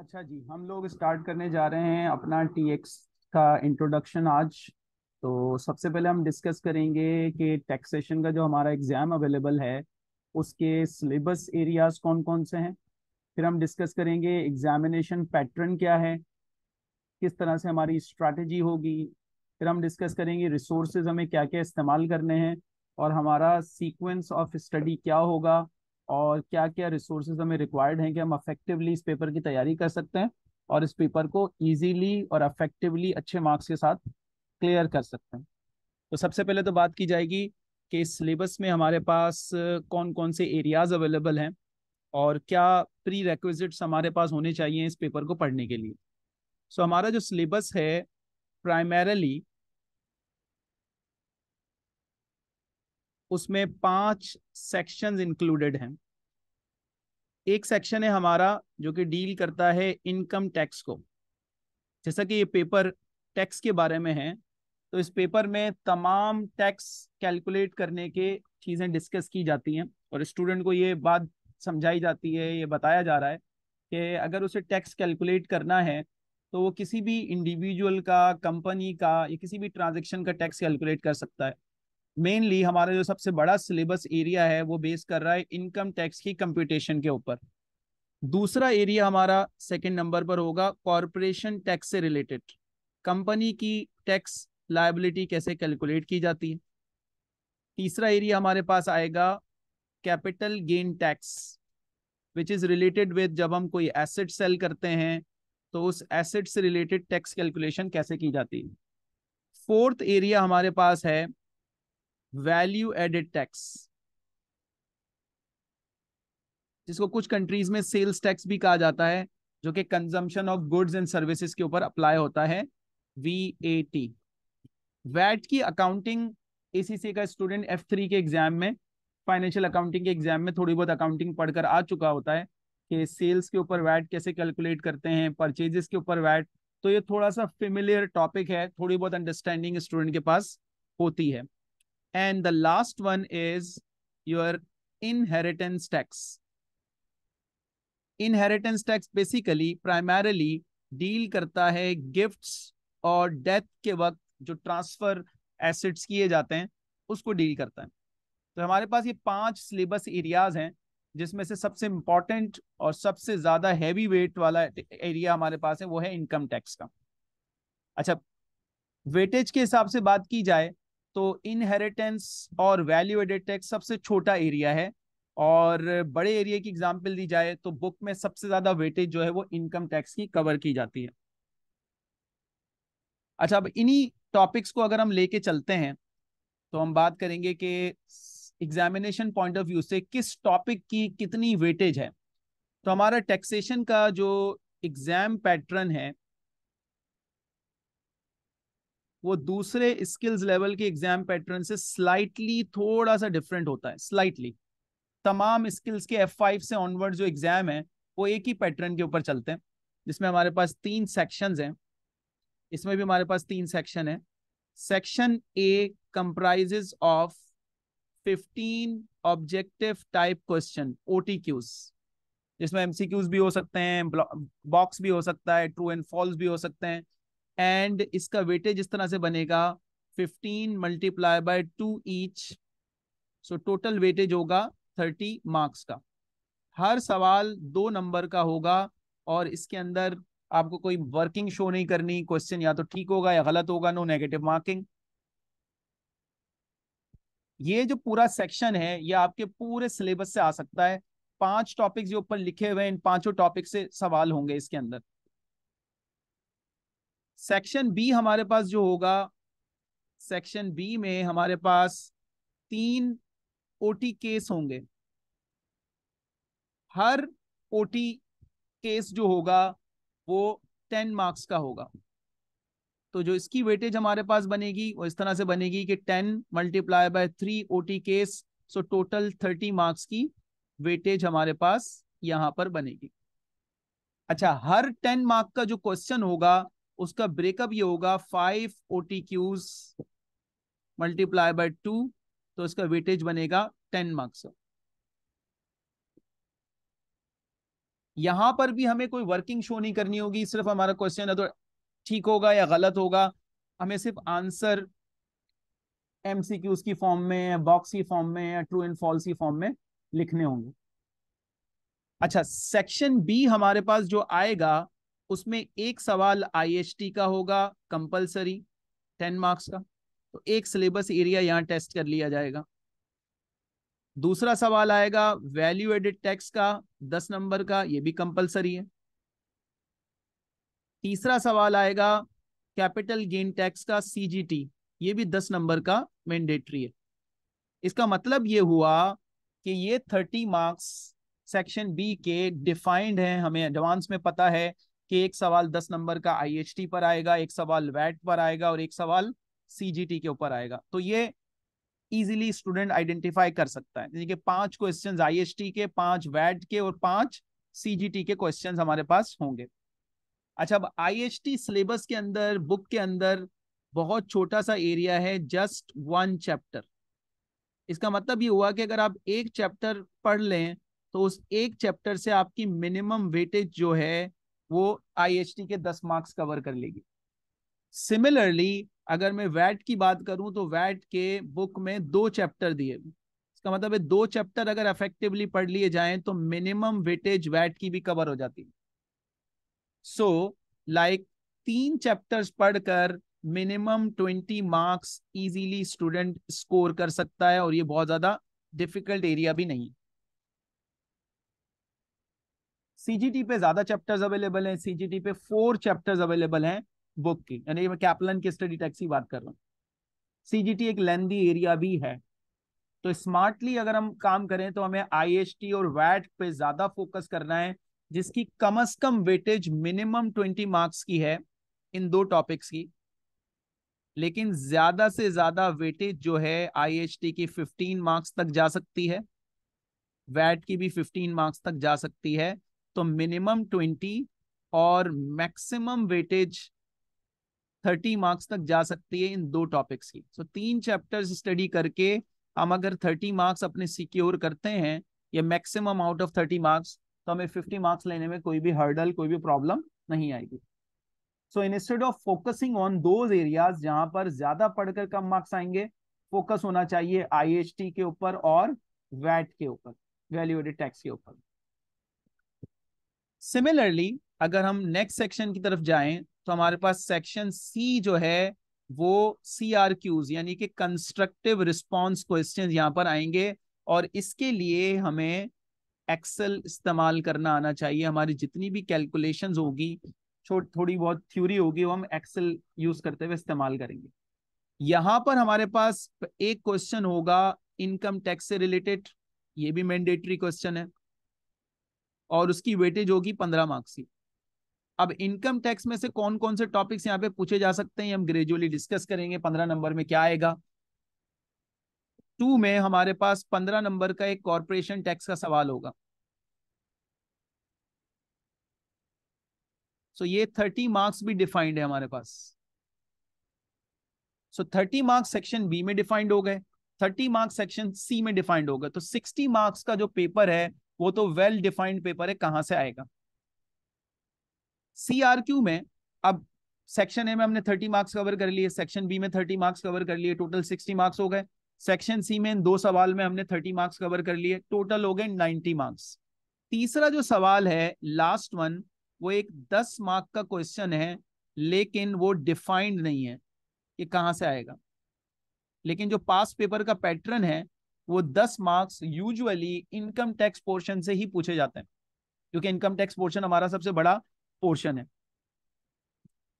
अच्छा जी हम लोग स्टार्ट करने जा रहे हैं अपना टीएक्स का इंट्रोडक्शन आज तो सबसे पहले हम डिस्कस करेंगे कि टैक्सेशन का जो हमारा एग्ज़ाम अवेलेबल है उसके सिलेबस एरियाज कौन कौन से हैं फिर हम डिस्कस करेंगे एग्जामिनेशन पैटर्न क्या है किस तरह से हमारी स्ट्रैटेजी होगी फिर हम डिस्कस करेंगे रिसोर्सेज हमें क्या क्या इस्तेमाल करने हैं और हमारा सीक्वेंस ऑफ स्टडी क्या होगा और क्या क्या रिसोर्सेज हमें रिक्वायर्ड हैं कि हम अफेक्टिवली इस पेपर की तैयारी कर सकते हैं और इस पेपर को ईजीली और अफेक्टिवली अच्छे मार्क्स के साथ क्लियर कर सकते हैं तो सबसे पहले तो बात की जाएगी कि सिलेबस में हमारे पास कौन कौन से एरियाज अवेलेबल हैं और क्या प्री रेक्विजिट्स हमारे पास होने चाहिए इस पेपर को पढ़ने के लिए सो so, हमारा जो सिलेबस है प्राइमरली उसमें पांच सेक्शंस इंक्लूडेड हैं एक सेक्शन है हमारा जो कि डील करता है इनकम टैक्स को जैसा कि ये पेपर टैक्स के बारे में है तो इस पेपर में तमाम टैक्स कैलकुलेट करने के चीज़ें डिस्कस की जाती हैं और स्टूडेंट को ये बात समझाई जाती है ये बताया जा रहा है कि अगर उसे टैक्स कैलकुलेट करना है तो वो किसी भी इंडिविजुअल का कंपनी का या किसी भी ट्रांजेक्शन का टैक्स कैलकुलेट कर सकता है मेनली हमारा जो सबसे बड़ा सिलेबस एरिया है वो बेस कर रहा है इनकम टैक्स की कंप्यूटेशन के ऊपर दूसरा एरिया हमारा सेकंड नंबर पर होगा कॉरपोरेशन टैक्स से रिलेटेड कंपनी की टैक्स लाइबिलिटी कैसे कैलकुलेट की जाती है तीसरा एरिया हमारे पास आएगा capital gain tax which is related with जब हम कोई एसेट सेल करते हैं तो उस एसेट से रिलेटेड टैक्स कैलकुलेशन कैसे की जाती है फोर्थ एरिया हमारे पास है वैल्यू एडेड टैक्स जिसको कुछ कंट्रीज में सेल्स टैक्स भी कहा जाता है जो कि consumption of goods and services के ऊपर अप्लाई होता है वी ए टी वैट की अकाउंटिंग एसीसी का स्टूडेंट एफ थ्री के एग्जाम में फाइनेंशियल अकाउंटिंग के एग्जाम में थोड़ी बहुत अकाउंटिंग पढ़कर आ चुका होता है कि सेल्स के ऊपर वैट कैसे कैलकुलेट करते हैं परचेजेस के ऊपर वैट तो ये थोड़ा सा फेमिलियर टॉपिक है थोड़ी बहुत अंडरस्टैंडिंग स्टूडेंट के पास होती है And the last one is your inheritance tax. Inheritance tax basically primarily deal करता है गिफ्ट्स और डेथ के वक्त जो ट्रांसफर एसेट्स किए जाते हैं उसको डील करता है तो हमारे पास ये पांच सिलेबस एरियाज हैं जिसमें से सबसे इम्पॉर्टेंट और सबसे ज़्यादा हैवी वेट वाला एरिया हमारे पास है वो है इनकम टैक्स का अच्छा वेटेज के हिसाब से बात की जाए तो इनहेरिटेंस और वैल्यू एडेड टैक्स सबसे छोटा एरिया है और बड़े एरिया की एग्जाम्पल दी जाए तो बुक में सबसे ज्यादा वेटेज जो है वो इनकम टैक्स की कवर की जाती है अच्छा अब इन्हीं टॉपिक्स को अगर हम लेके चलते हैं तो हम बात करेंगे कि एग्जामिनेशन पॉइंट ऑफ व्यू से किस टॉपिक की कितनी वेटेज है तो हमारा टैक्सेशन का जो एग्जाम पैटर्न है वो दूसरे स्किल्स लेवल के एग्जाम पैटर्न से स्लाइटली थोड़ा सा डिफरेंट होता है स्लाइटली तमाम स्किल्स के एफ फाइव से ऑनवर्ड जो एग्जाम है वो एक ही पैटर्न के ऊपर चलते हैं जिसमें हमारे पास तीन सेक्शन हैं इसमें भी हमारे पास तीन सेक्शन है section A comprise of fifteen objective type question ओ जिसमें एमसीक्यूज भी हो सकते हैं बॉक्स भी हो सकता है ट्रू एंड फॉल्स भी हो सकते हैं एंड इसका वेटेज इस तरह से बनेगा 15 multiply by two each so total weightage होगा 30 मार्क्स का हर सवाल दो नंबर का होगा और इसके अंदर आपको कोई वर्किंग शो नहीं करनी क्वेश्चन या तो ठीक होगा या गलत होगा नो नेगेटिव मार्किंग ये जो पूरा सेक्शन है ये आपके पूरे सिलेबस से आ सकता है पांच टॉपिक्स जो ऊपर लिखे हुए हैं इन पांचों टॉपिक से सवाल होंगे इसके अंदर सेक्शन बी हमारे पास जो होगा सेक्शन बी में हमारे पास तीन ओटी केस होंगे हर ओटी केस जो होगा वो टेन मार्क्स का होगा तो जो इसकी वेटेज हमारे पास बनेगी वो इस तरह से बनेगी कि ten multiply by three O T case so total thirty marks की वेटेज हमारे पास यहाँ पर बनेगी अच्छा हर टेन मार्क का जो क्वेश्चन होगा उसका ब्रेकअप ये होगा five O T Qs multiply by two तो इसका वेटेज बनेगा टेन मार्क्स यहां पर भी हमें कोई वर्किंग शो नहीं करनी होगी सिर्फ हमारा क्वेश्चन है तो ठीक होगा या गलत होगा हमें सिर्फ आंसर एमसीक्यूज की फॉर्म में बॉक्स की फॉर्म में या ट्रू एंड फॉल्स की फॉर्म में लिखने होंगे अच्छा सेक्शन बी हमारे पास जो आएगा उसमें एक सवाल आईएसटी का होगा कंपलसरी टेन मार्क्स का तो एक सिलेबस एरिया यहाँ टेस्ट कर लिया जाएगा दूसरा सवाल आएगा वैल्यू एडिड टैक्स का दस नंबर का ये भी कंपलसरी है तीसरा सवाल आएगा कैपिटल गेन टैक्स का सीजीटी ये भी दस नंबर का मैंडेटरी है इसका मतलब ये हुआ कि ये थर्टी मार्क्स सेक्शन बी के डिफाइंड हैं हमें एडवांस में पता है कि एक सवाल दस नंबर का आई पर आएगा एक सवाल वैट पर आएगा और एक सवाल सी के ऊपर आएगा तो ये इजिली स्टूडेंट आइडेंटिफाई कर सकता है यानी कि पांच क्वेश्चन आई के पांच वैट के और पांच सी के क्वेश्चन हमारे पास होंगे अच्छा अब आई सिलेबस के अंदर बुक के अंदर बहुत छोटा सा एरिया है जस्ट वन चैप्टर इसका मतलब ये हुआ कि अगर आप एक चैप्टर पढ़ लें तो उस एक चैप्टर से आपकी मिनिमम वेटेज जो है वो आईएचटी के दस मार्क्स कवर कर लेगी सिमिलरली अगर मैं वैट की बात करूं तो वैट के बुक में दो चैप्टर दिए इसका मतलब है दो चैप्टर अगर अफेक्टिवली पढ़ लिए जाए तो मिनिमम वेटेज वैट की भी कवर हो जाती है सो so, लाइक like, तीन चैप्टर्स पढ़कर minimum twenty marks easily student score कर सकता है और ये बहुत ज्यादा डिफिकल्ट एरिया भी नहीं सीजीटी पे ज्यादा चैप्टर्स अवेलेबल हैं सीजीटी पे फोर चैप्टर्स अवेलेबल हैं बुक की यानी मैं कैपलन की स्टडी टैक्स की बात कर रहा हूँ सीजीटी एक लेंदी एरिया भी है तो स्मार्टली अगर हम काम करें तो हमें आईएसटी और वैट पे ज्यादा फोकस करना है जिसकी कम अज कम वेटेज मिनिमम ट्वेंटी मार्क्स की है इन दो टॉपिक्स की लेकिन ज्यादा से ज्यादा वेटेज जो है आईएचटी की 15 मार्क्स तक जा सकती है वैट की भी 15 मार्क्स तक जा सकती है तो मिनिमम ट्वेंटी और मैक्सिमम वेटेज थर्टी मार्क्स तक जा सकती है इन दो टॉपिक्स की सो so, तीन चैप्टर्स स्टडी करके हम अगर थर्टी मार्क्स अपने सिक्योर करते हैं या maximum out of thirty marks तो हमें फिफ्टी मार्क्स लेने में कोई भी हर्डल कोई भी प्रॉब्लम नहीं आएगी so instead of focusing on those areas जहां पर ज्यादा पढ़कर कम मार्क्स आएंगे फोकस होना चाहिए आई के ऊपर और वैट के ऊपर वैल्यूएडेड टैक्स के ऊपर सिमिलरली अगर हम नेक्स्ट सेक्शन की तरफ जाएं तो हमारे पास सेक्शन सी जो है वो सी आर क्यूज यानी कि कंस्ट्रक्टिव रिस्पॉन्स क्वेश्चन यहाँ पर आएंगे और इसके लिए हमें एक्सेल इस्तेमाल करना आना चाहिए हमारी जितनी भी कैलकुलेशंस होगी थोड़ी बहुत थ्योरी होगी वो हम एक्सेल यूज करते हुए इस्तेमाल करेंगे यहाँ पर हमारे पास एक क्वेश्चन होगा इनकम टैक्स से रिलेटेड ये भी मैंडेटरी क्वेश्चन है और उसकी वेटेज होगी पंद्रह मार्क्स की अब इनकम टैक्स में से कौन कौन से टॉपिक्स यहाँ पे पूछे जा सकते हैं हम ग्रेजुअली डिस्कस करेंगे पंद्रह नंबर में क्या आएगा टू में हमारे पास पंद्रह नंबर का एक कॉरपोरेशन टैक्स का सवाल होगा सो so, ये थर्टी मार्क्स भी डिफाइंड है हमारे पास so thirty marks section B में डिफाइंड हो गए थर्टी मार्क्स सेक्शन सी में डिफाइंड हो गए तो सिक्सटी मार्क्स का जो पेपर है वो तो वेल डिफाइंड पेपर है कहां से आएगा सीआरक्यू में अब सेक्शन ए में हमने थर्टी मार्क्स कवर कर लिए सेक्शन बी में थर्टी मार्क्स कवर कर लिए टोटल सिक्सटी मार्क्स हो गए सेक्शन सी में इन दो सवाल में हमने थर्टी मार्क्स कवर कर लिए टोटल हो गए नाइनटी मार्क्स तीसरा जो सवाल है लास्ट वन वो एक दस मार्क का क्वेश्चन है लेकिन वो डिफाइंड नहीं है ये कहां से आएगा लेकिन जो पास पेपर का पैटर्न है वो दस marks usually income tax portion से ही पूछे जाते हैं क्योंकि इनकम टैक्स पोर्शन हमारा सबसे बड़ा पोर्शन है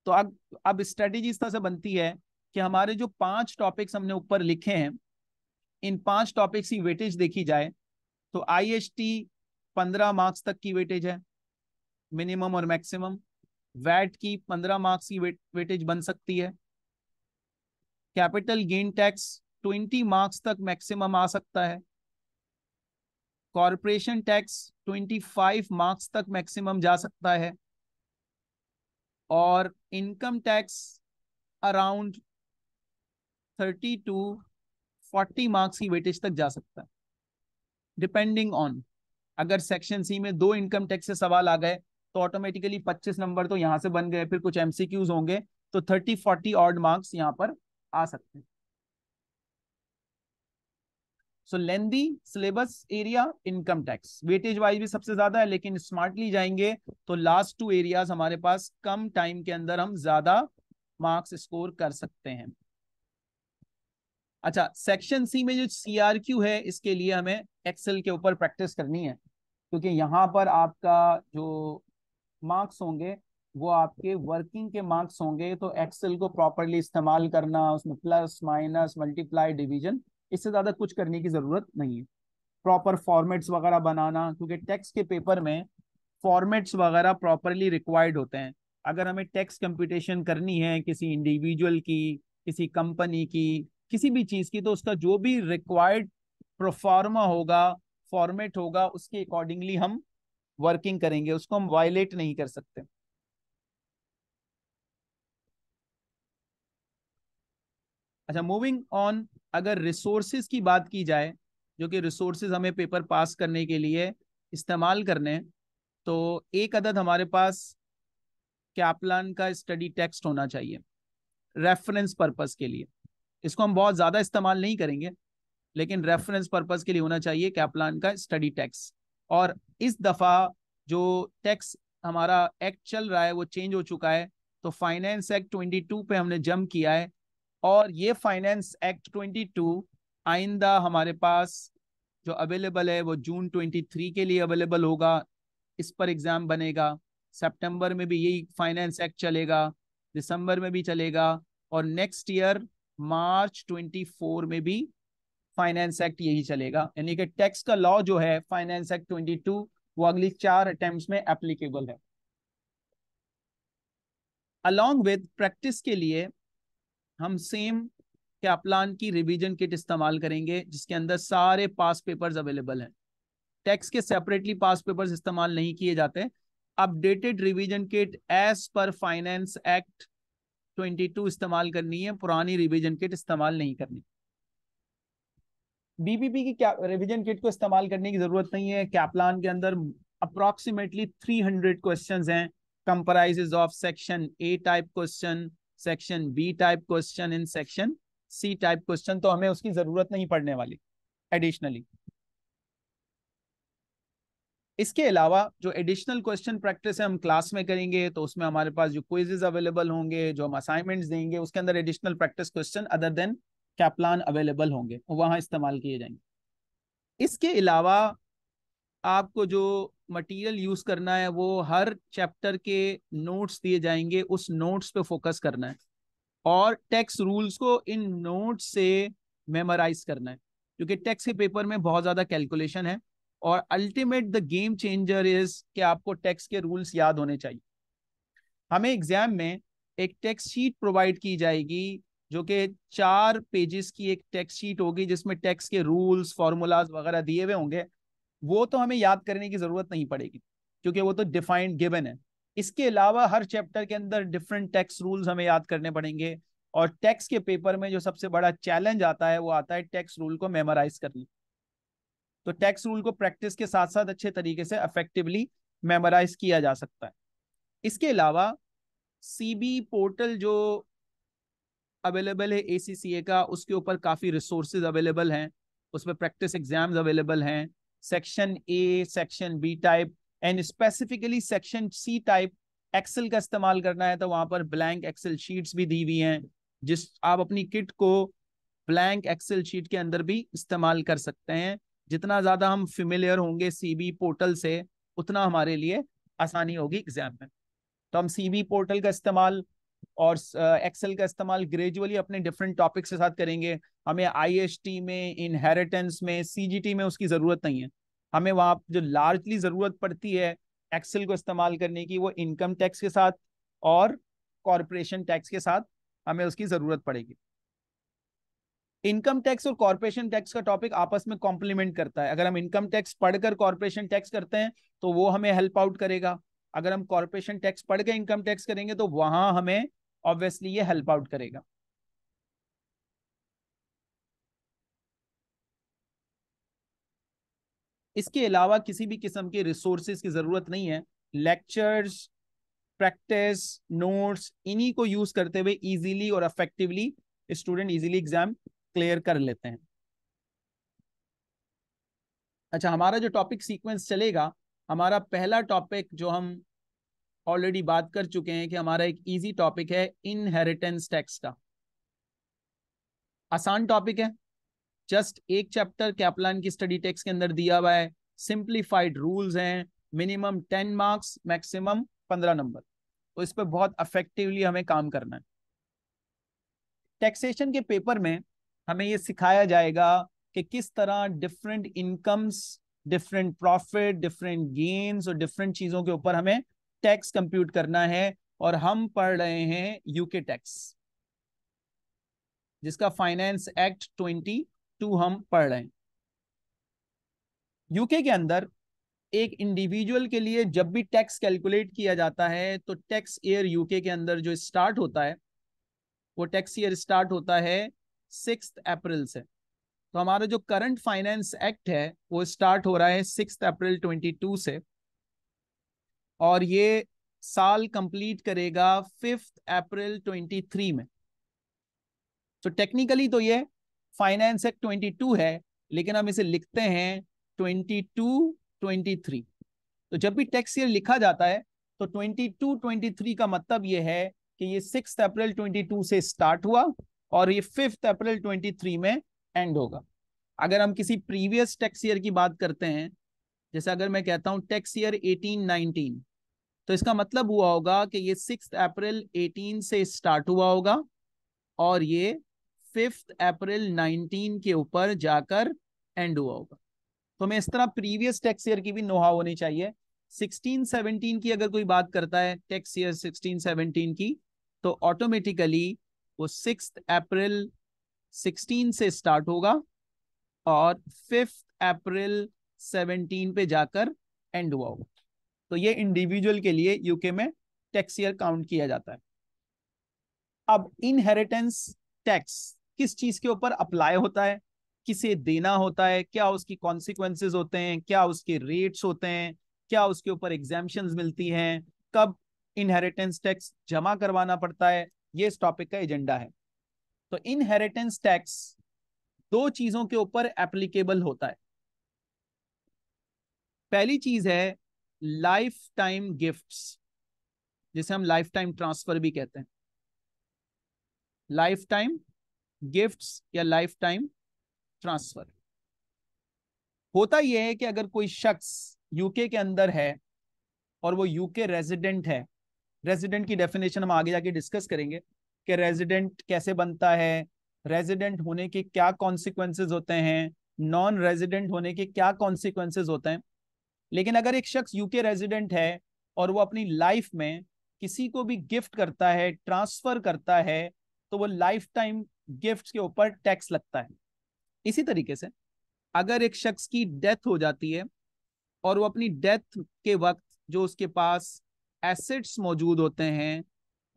तो अब अब स्ट्रेटेजी इस तरह से बनती है कि हमारे जो पांच टॉपिक्स हमने ऊपर लिखे हैं इन पांच टॉपिक्स की वेटेज देखी जाए तो आई एस टी पंद्रह मार्क्स तक की वेटेज है मिनिमम और मैक्सिमम वैट की पंद्रह मार्क्स की वेटेज बन सकती है capital gain tax twenty marks तक मैक्सिमम आ सकता है corporation tax twenty five marks तक मैक्सिमम जा सकता है और income tax around thirty to forty marks की वेटेज तक जा सकता है डिपेंडिंग ऑन अगर सेक्शन सी में दो इनकम टैक्स से सवाल आ गए तो ऑटोमेटिकली पच्चीस नंबर तो यहाँ से बन गए फिर कुछ एमसीक्यूज होंगे तो थर्टी फोर्टी ऑर्ड मार्क्स यहाँ पर आ सकते हैं so lengthy syllabus area income tax weightage wise भी सबसे ज्यादा है लेकिन स्मार्टली जाएंगे तो लास्ट टू एरियाज हमारे पास कम टाइम के अंदर हम ज्यादा मार्क्स स्कोर कर सकते हैं अच्छा सेक्शन सी में जो सीआरक्यू है इसके लिए हमें एक्सेल के ऊपर प्रैक्टिस करनी है क्योंकि यहाँ पर आपका जो मार्क्स होंगे वो आपके वर्किंग के मार्क्स होंगे तो एक्सेल को प्रॉपरली इस्तेमाल करना उसमें प्लस माइनस मल्टीप्लाई डिवीजन इससे ज़्यादा कुछ करने की ज़रूरत नहीं है प्रॉपर फॉर्मेट्स वगैरह बनाना क्योंकि टेक्स्ट के पेपर में फॉर्मेट्स वगैरह प्रॉपरली रिक्वायर्ड होते हैं अगर हमें टेक्स कंप्यूटेशन करनी है किसी इंडिविजुअल की किसी कंपनी की किसी भी चीज़ की तो उसका जो भी रिक्वायर्ड प्रोफार्मा होगा फॉर्मेट होगा उसके अकॉर्डिंगली हम वर्किंग करेंगे उसको हम वायलेट नहीं कर सकते अच्छा मूविंग ऑन अगर रिसोर्सेज की बात की जाए जो कि रिसोर्सेज हमें पेपर पास करने के लिए इस्तेमाल करने हैं तो एक अदद हमारे पास कैपलान का स्टडी टेक्स्ट होना चाहिए रेफरेंस पर्पस के लिए इसको हम बहुत ज़्यादा इस्तेमाल नहीं करेंगे लेकिन रेफरेंस पर्पस के लिए होना चाहिए कैपलान का स्टडी टैक्स और इस दफ़ा जो टैक्स हमारा एक्ट चल रहा है वो चेंज हो चुका है तो फाइनेंस एक्ट 22 पे हमने जम किया है और ये फाइनेंस एक्ट 22 आइंदा हमारे पास जो अवेलेबल है वो जून 23 के लिए अवेलेबल होगा इस पर एग्जाम बनेगा सितंबर में भी यही फाइनेंस एक्ट चलेगा दिसंबर में भी चलेगा और नेक्स्ट ईयर मार्च 24 में भी फाइनेंस एक्ट यही चलेगा यानी कि टैक्स का लॉ जो है फाइनेंस एक्ट 22 वो अगली चार अटेम्प्ट में एप्लीकेबल है अलोंग विद प्रैक्टिस के लिए हम सेम कैप्लान की रिवीजन किट इस्तेमाल करेंगे जिसके अंदर सारे पास पेपर्स अवेलेबल हैं टैक्स के सेपरेटली पास पेपर्स इस्तेमाल नहीं किए जाते updated revision kit as per finance act 22 इस्तेमाल करनी है पुरानी रिवीजन किट इस्तेमाल नहीं करनी बीबीपी की क्या रिवीजन किट को इस्तेमाल करने की जरूरत नहीं है कैप्लान के अंदर अप्रोक्सीमेटली थ्री हंड्रेड क्वेश्चन हैं comprise of section A type question section B type question in section C type question तो हमें उसकी जरूरत नहीं पड़ने वाली एडिशनली इसके अलावा जो एडिशनल क्वेश्चन प्रैक्टिस है हम क्लास में करेंगे तो उसमें हमारे पास जो क्विजेज अवेलेबल होंगे जो हम असाइनमेंट्स देंगे उसके अंदर additional practice question other than Kaplan available होंगे वहां इस्तेमाल किए जाएंगे इसके अलावा आपको जो मटेरियल यूज करना है वो हर चैप्टर के नोट्स दिए जाएंगे उस नोट्स पे फोकस करना है और टैक्स रूल्स को इन नोट्स से मेमोराइज करना है क्योंकि टैक्स के पेपर में बहुत ज़्यादा कैलकुलेशन है और ultimate the game changer is कि आपको टैक्स के रूल्स याद होने चाहिए हमें एग्जाम में एक टैक्स शीट प्रोवाइड की जाएगी जो कि चार पेजेस की एक टैक्स शीट होगी जिसमें टैक्स के रूल्स फॉर्मूलाज वगैरह दिए हुए होंगे वो तो हमें याद करने की जरूरत नहीं पड़ेगी क्योंकि वो तो डिफाइंड गिवन है इसके अलावा हर चैप्टर के अंदर डिफरेंट टैक्स रूल्स हमें याद करने पड़ेंगे और टैक्स के पेपर में जो सबसे बड़ा चैलेंज आता है वो आता है टैक्स रूल को मेमोराइज करना तो टैक्स रूल को प्रैक्टिस के साथ साथ अच्छे तरीके से अफेक्टिवली मेमोराइज किया जा सकता है इसके अलावा सीबी पोर्टल जो अवेलेबल है एसीसीए का उसके ऊपर काफ़ी रिसोर्सेज अवेलेबल हैं उसमें प्रैक्टिस एग्जाम्स अवेलेबल हैं section A section B type and specifically section C type Excel का इस्तेमाल करना है तो वहां पर ब्लैंक एक्सेल शीट्स भी दी हुई हैं जिस आप अपनी किट को ब्लैंक एक्सेल शीट के अंदर भी इस्तेमाल कर सकते हैं जितना ज्यादा हम फिमिलियर होंगे सीबी पोर्टल से उतना हमारे लिए आसानी होगी एग्जाम में तो हम सीबी पोर्टल का इस्तेमाल और एक्सेल का इस्तेमाल ग्रेजुअली अपने डिफरेंट टॉपिक्स के साथ करेंगे हमें आई में इनहेरिटेंस में सी में उसकी ज़रूरत नहीं है हमें वहाँ जो लार्जली ज़रूरत पड़ती है एक्सेल को इस्तेमाल करने की वो इनकम टैक्स के साथ और कॉरपोरेशन टैक्स के साथ हमें उसकी ज़रूरत पड़ेगी इनकम टैक्स और कॉरपोरेशन टैक्स का टॉपिक आपस में कॉम्प्लीमेंट करता है अगर हम इनकम टैक्स पढ़कर कॉरपोरेशन टैक्स करते हैं तो वो हमें हेल्प आउट करेगा अगर हम कॉरपोरेशन टैक्स पढ़ के इनकम टैक्स करेंगे तो वहां हमें ऑब्वियसली ये हेल्प आउट करेगा इसके अलावा किसी भी किस्म के रिसोर्सेज की ज़रूरत नहीं है लेक्चर्स प्रैक्टिस नोट्स इन्हीं को यूज़ करते हुए इजीली और effectively student easily exam clear कर लेते हैं अच्छा हमारा जो टॉपिक सीक्वेंस चलेगा हमारा पहला टॉपिक जो हम ऑलरेडी बात कर चुके हैं कि हमारा एक इजी टॉपिक है इनहेरिटेंस टैक्स का आसान टॉपिक है जस्ट एक चैप्टर कैपलान की स्टडी टेक्स के अंदर दिया हुआ है सिंप्लीफाइड रूल्स हैं मिनिमम टेन मार्क्स मैक्सिमम पंद्रह नंबर तो इस पर बहुत अफेक्टिवली हमें काम करना है टैक्सेशन के पेपर में हमें ये सिखाया जाएगा कि किस तरह different incomes different profit different gains और डिफरेंट चीज़ों के ऊपर हमें टैक्स कंप्यूट करना है और हम पढ़ रहे हैं यूके टैक्स जिसका फाइनेंस एक्ट ट्वेंटी टू हम पढ़ रहे हैं यूके के अंदर एक इंडिविजुअल के लिए जब भी टैक्स कैलकुलेट किया जाता है तो टैक्स ईयर यूके के अंदर जो स्टार्ट होता है वो टैक्स ईयर स्टार्ट होता है सिक्स अप्रैल से तो हमारा जो करंट फाइनेंस एक्ट है वो स्टार्ट हो रहा है सिक्स अप्रैल टू से और ये साल कंप्लीट करेगा फिफ्थ अप्रैल ट्वेंटी थ्री में तो टेक्निकली तो ये फाइनेंस एक्ट ट्वेंटी टू है लेकिन हम इसे लिखते हैं ट्वेंटी टू ट्वेंटी थ्री तो जब भी टैक्स ईयर लिखा जाता है तो ट्वेंटी टू ट्वेंटी थ्री का मतलब ये है कि ये सिक्स अप्रैल ट्वेंटी टू से स्टार्ट हुआ और ये फिफ्थ अप्रैल ट्वेंटी थ्री में एंड होगा अगर हम किसी प्रीवियस टैक्स ईयर की बात करते हैं जैसे अगर मैं कहता हूँ टैक्स ईयर एटीन नाइनटीन तो इसका मतलब हुआ होगा कि ये सिक्स अप्रैल 18 से स्टार्ट हुआ होगा और ये फिफ्थ अप्रैल 19 के ऊपर जाकर एंड हुआ होगा तो हमें इस तरह प्रीवियस टैक्स ईयर की भी नोहा होनी चाहिए 16 17 की अगर कोई बात करता है टैक्स ईयर 16 17 की तो ऑटोमेटिकली वो सिक्स अप्रैल 16 से स्टार्ट होगा और फिफ्थ अप्रैल 17 पे जाकर एंड हुआ होगा तो ये इंडिविजुअल के लिए यूके में टैक्स ईयर काउंट किया जाता है अब इनहेरिटेंस टैक्स किस चीज के ऊपर अप्लाई होता है किसे देना होता है क्या उसकी कॉन्सिक्वेंसेज होते हैं क्या उसके रेट्स होते हैं क्या उसके ऊपर एग्जामेशन मिलती हैं कब इनहेरिटेंस टैक्स जमा करवाना पड़ता है ये इस टॉपिक का एजेंडा है तो इनहेरिटेंस टैक्स दो चीजों के ऊपर एप्लीकेबल होता है पहली चीज है लाइफ टाइम गिफ्ट जिसे हम लाइफ टाइम ट्रांसफर भी कहते हैं लाइफ टाइम गिफ्ट या लाइफ टाइम ट्रांसफर होता यह है कि अगर कोई शख्स यूके के अंदर है और वो यूके रेजिडेंट है रेजिडेंट की डेफिनेशन हम आगे जाके डिस्कस करेंगे कि रेजिडेंट कैसे बनता है रेजिडेंट होने के क्या कॉन्सिक्वेंसेज होते हैं नॉन रेजिडेंट होने के क्या कॉन्सिक्वेंसेज होते हैं लेकिन अगर एक शख्स यूके रेजिडेंट है और वो अपनी लाइफ में किसी को भी गिफ्ट करता है ट्रांसफर करता है तो वो लाइफ टाइम गिफ्ट के ऊपर टैक्स लगता है इसी तरीके से अगर एक शख्स की डेथ हो जाती है और वो अपनी डेथ के वक्त जो उसके पास एसेट्स मौजूद होते हैं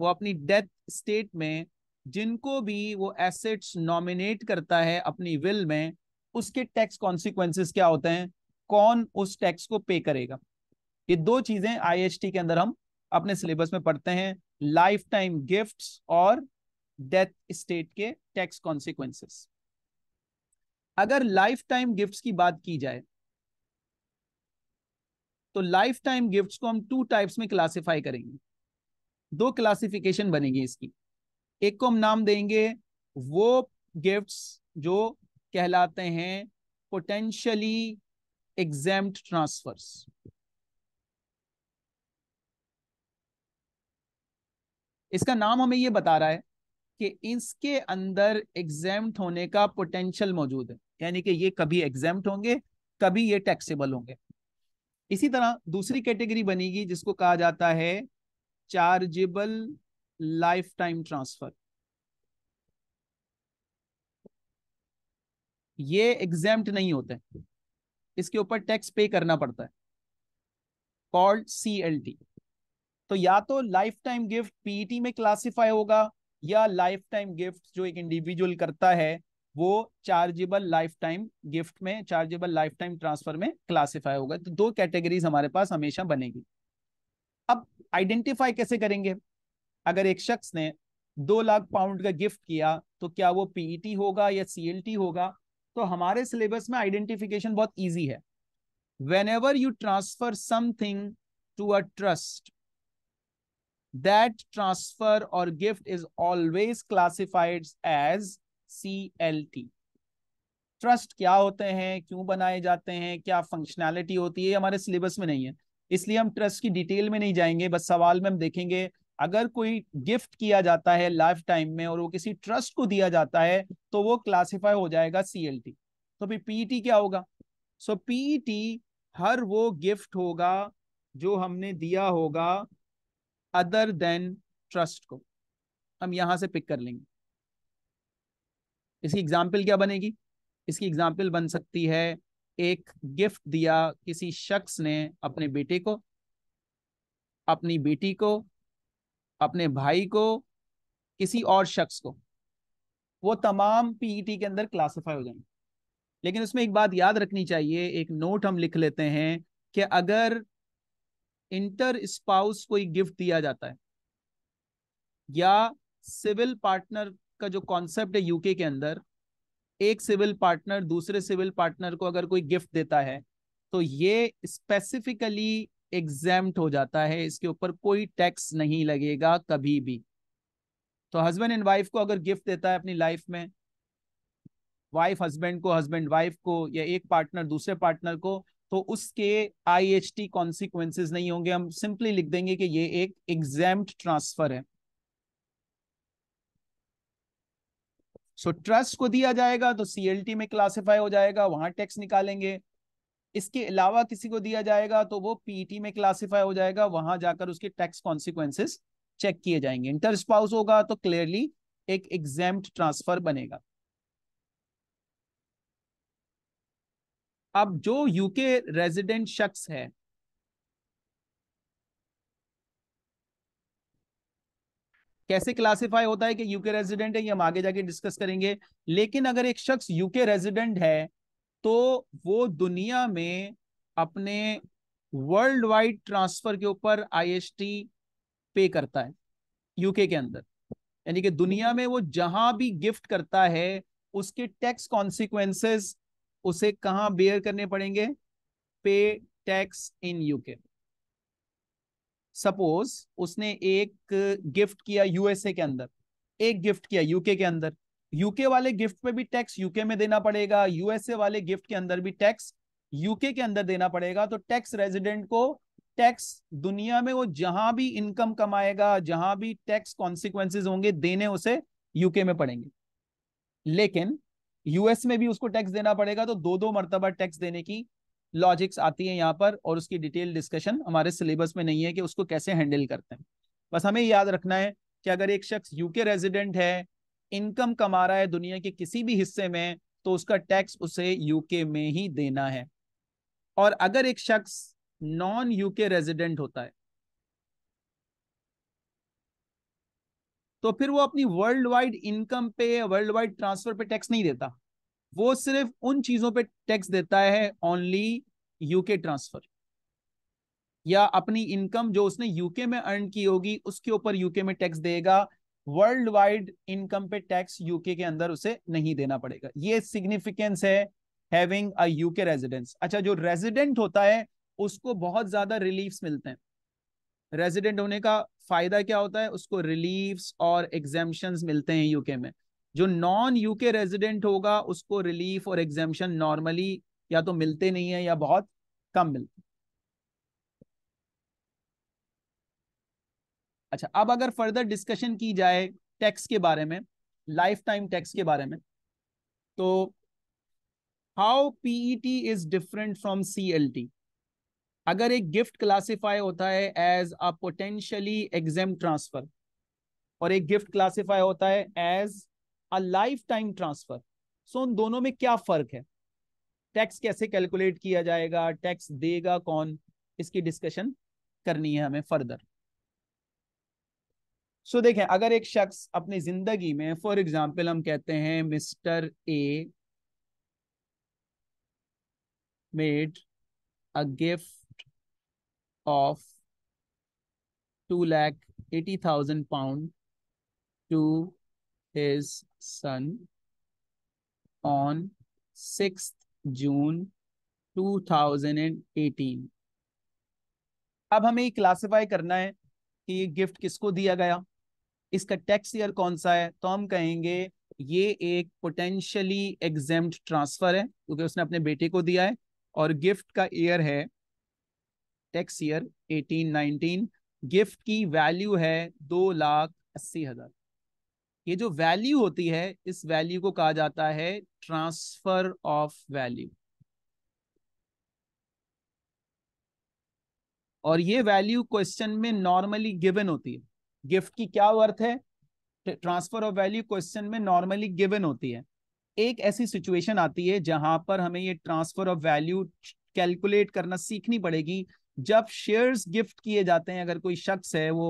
वो अपनी डेथ स्टेट में जिनको भी वो एसेट्स नॉमिनेट करता है अपनी विल में उसके टैक्स कॉन्सिक्वेंसेस क्या होते हैं कौन उस टैक्स को पे करेगा ये दो चीजें आई के अंदर हम अपने सिलेबस में पढ़ते हैं लाइफ टाइम गिफ्ट और डेथ स्टेट के टैक्स कॉन्सिक्वेंसेस अगर लाइफ टाइम गिफ्ट की बात की जाए तो लाइफ टाइम गिफ्ट को हम टू टाइप्स में क्लासिफाई करेंगे दो क्लासिफिकेशन बनेगी इसकी एक को हम नाम देंगे वो गिफ्ट्स जो कहलाते हैं पोटेंशियली exempt transfers. इसका नाम हमें यह बता रहा है कि इसके अंदर एग्जाम्ड होने का पोटेंशियल मौजूद है यानी कि ये कभी एग्जाम होंगे कभी ये टैक्सेबल होंगे इसी तरह दूसरी कैटेगरी बनेगी जिसको कहा जाता है चार्जेबल लाइफ टाइम ट्रांसफर ये एग्जाम नहीं होते इसके ऊपर टैक्स पे करना पड़ता है कॉल्ड सी तो या तो लाइफ टाइम गिफ्ट पीईटी में क्लासिफाई होगा या लाइफ टाइम गिफ्ट जो एक इंडिविजुअल करता है वो चार्जेबल लाइफ टाइम गिफ्ट में चार्जेबल लाइफ टाइम ट्रांसफर में क्लासिफाई होगा तो दो कैटेगरीज हमारे पास हमेशा बनेगी अब आइडेंटिफाई कैसे करेंगे अगर एक शख्स ने दो लाख पाउंड का गिफ्ट किया तो क्या वो पीईटी e होगा या सीएलटी होगा तो हमारे सिलेबस में आइडेंटिफिकेशन बहुत ईजी है whenever you transfer something to a trust और gift is always is as C L T trust क्या होते हैं क्यों बनाए जाते हैं क्या फंक्शनैलिटी होती है हमारे सिलेबस में नहीं है इसलिए हम ट्रस्ट की डिटेल में नहीं जाएंगे बस सवाल में हम देखेंगे अगर कोई गिफ्ट किया जाता है लाइफ टाइम में और वो किसी ट्रस्ट को दिया जाता है तो वो क्लासिफाई हो जाएगा सीएलटी तो फिर पीईटी e क्या होगा सो so, पीईटी e हर वो गिफ्ट होगा जो हमने दिया होगा अदर देन ट्रस्ट को हम यहां से पिक कर लेंगे इसकी एग्जाम्पल क्या बनेगी इसकी एग्जाम्पल बन सकती है एक गिफ्ट दिया किसी शख्स ने अपने बेटे को अपनी बेटी को अपने भाई को किसी और शख्स को वो तमाम पीईटी e के अंदर क्लासिफाई हो जाएंगे लेकिन उसमें एक बात याद रखनी चाहिए एक नोट हम लिख लेते हैं कि अगर इंटर स्पाउस कोई गिफ्ट दिया जाता है या सिविल पार्टनर का जो कॉन्सेप्ट है यूके के अंदर एक सिविल पार्टनर दूसरे सिविल पार्टनर को अगर कोई गिफ्ट देता है तो ये स्पेसिफिकली एग्जाम्ट हो जाता है इसके ऊपर कोई टैक्स नहीं लगेगा कभी भी तो हस्बैंड एंड वाइफ को अगर गिफ्ट देता है अपनी लाइफ में वाइफ हस्बैंड को हस्बैंड वाइफ को या एक पार्टनर दूसरे पार्टनर को तो उसके आई एच टी कॉन्सिक्वेंसेज नहीं होंगे हम सिंपली लिख देंगे कि ये एक एग्जाम ट्रांसफर है सो so, ट्रस्ट को दिया जाएगा तो सीएलटी में क्लासिफाई हो जाएगा वहां टैक्स निकालेंगे इसके अलावा किसी को दिया जाएगा तो वो पीटी e में क्लासिफाई हो जाएगा वहां जाकर उसके टैक्स कॉन्सिक्वेंसेस चेक किए जाएंगे इंटर स्पाउस होगा तो क्लियरली एक एग्जाम ट्रांसफर बनेगा अब जो यूके रेजिडेंट शख्स है कैसे क्लासिफाई होता है कि यूके रेजिडेंट है ये हम आगे जाके डिस्कस करेंगे लेकिन अगर एक शख्स यूके रेजिडेंट है तो वो दुनिया में अपने वर्ल्ड वाइड ट्रांसफर के ऊपर आईएसटी पे करता है यूके के अंदर यानी कि दुनिया में वो जहां भी गिफ्ट करता है उसके टैक्स कॉन्सिक्वेंसेस उसे कहाँ बेयर करने पड़ेंगे पे टैक्स इन यूके सपोज उसने एक गिफ्ट किया यूएसए के अंदर एक गिफ्ट किया यूके के अंदर यूके वाले गिफ्ट पे भी टैक्स यूके में देना पड़ेगा यूएसए वाले गिफ्ट के अंदर भी टैक्स यूके के अंदर देना पड़ेगा तो टैक्स रेजिडेंट को टैक्स दुनिया में वो जहां भी इनकम कमाएगा जहां भी टैक्स कॉन्सिक्वेंसिस होंगे देने उसे यूके में पड़ेंगे लेकिन यूएस में भी उसको टैक्स देना पड़ेगा तो दो दो मरतबा टैक्स देने की लॉजिक्स आती है यहाँ पर और उसकी डिटेल डिस्कशन हमारे सिलेबस में नहीं है कि उसको कैसे हैंडल करते हैं बस हमें याद रखना है कि अगर एक शख्स यूके रेजिडेंट है इनकम कमा रहा है दुनिया के किसी भी हिस्से में तो उसका टैक्स उसे यूके में ही देना है और अगर एक शख्स नॉन यूके रेजिडेंट होता है तो फिर वो अपनी वर्ल्ड वाइड इनकम पे वर्ल्ड वाइड ट्रांसफर पे टैक्स नहीं देता वो सिर्फ उन चीजों पे टैक्स देता है ओनली यूके ट्रांसफर या अपनी इनकम जो उसने यूके में अर्न की होगी उसके ऊपर यूके में टैक्स देगा वर्ल्ड वाइड इनकम पे टैक्स यूके के अंदर उसे नहीं देना पड़ेगा ये सिग्निफिकेंस है हैविंग अ यूके रेजिडेंस अच्छा जो रेजिडेंट होता है उसको बहुत ज्यादा रिलीफ मिलते हैं रेजिडेंट होने का फायदा क्या होता है उसको रिलीफ और एग्जेम्पन मिलते हैं यूके में जो नॉन यूके रेजिडेंट होगा उसको रिलीफ और एग्जेम्पन नॉर्मली या तो मिलते नहीं है या बहुत कम मिलते अच्छा अब अगर फर्दर डिस्कशन की जाए टैक्स के बारे में लाइफ टाइम टैक्स के बारे में तो how PET is different from CLT अगर एक गिफ्ट क्लासिफाई होता है as a potentially exempt transfer और एक गिफ्ट क्लासिफाई होता है as a lifetime transfer so उन दोनों में क्या फर्क है टैक्स कैसे कैलकुलेट किया जाएगा टैक्स देगा कौन इसकी डिस्कशन करनी है हमें फर्दर सो so, देखें अगर एक शख्स अपनी जिंदगी में फॉर एग्जाम्पल हम कहते हैं mister A made a gift of two lakh eighty thousand pound to six June two thousand and 2018. अब हमें क्लासिफाई करना है कि ये गिफ्ट किसको दिया गया इसका टैक्स ईयर कौन सा है तो हम कहेंगे ये एक पोटेंशियली एग्जाम ट्रांसफर है क्योंकि उसने अपने बेटे को दिया है और गिफ्ट का ईयर है tax year eighteen nineteen gift की वैल्यू है दो लाख अस्सी हजार ये जो वैल्यू होती है इस वैल्यू को कहा जाता है ट्रांसफर ऑफ वैल्यू और ये वैल्यू क्वेश्चन में नॉर्मली गिवन होती है गिफ्ट की क्या वर्थ है ट्रांसफर ऑफ वैल्यू क्वेश्चन में नॉर्मली गिवन होती है एक ऐसी सिचुएशन आती है जहां पर हमें ये ट्रांसफर ऑफ वैल्यू कैलकुलेट करना सीखनी पड़ेगी जब शेयर्स गिफ्ट किए जाते हैं अगर कोई शख्स है वो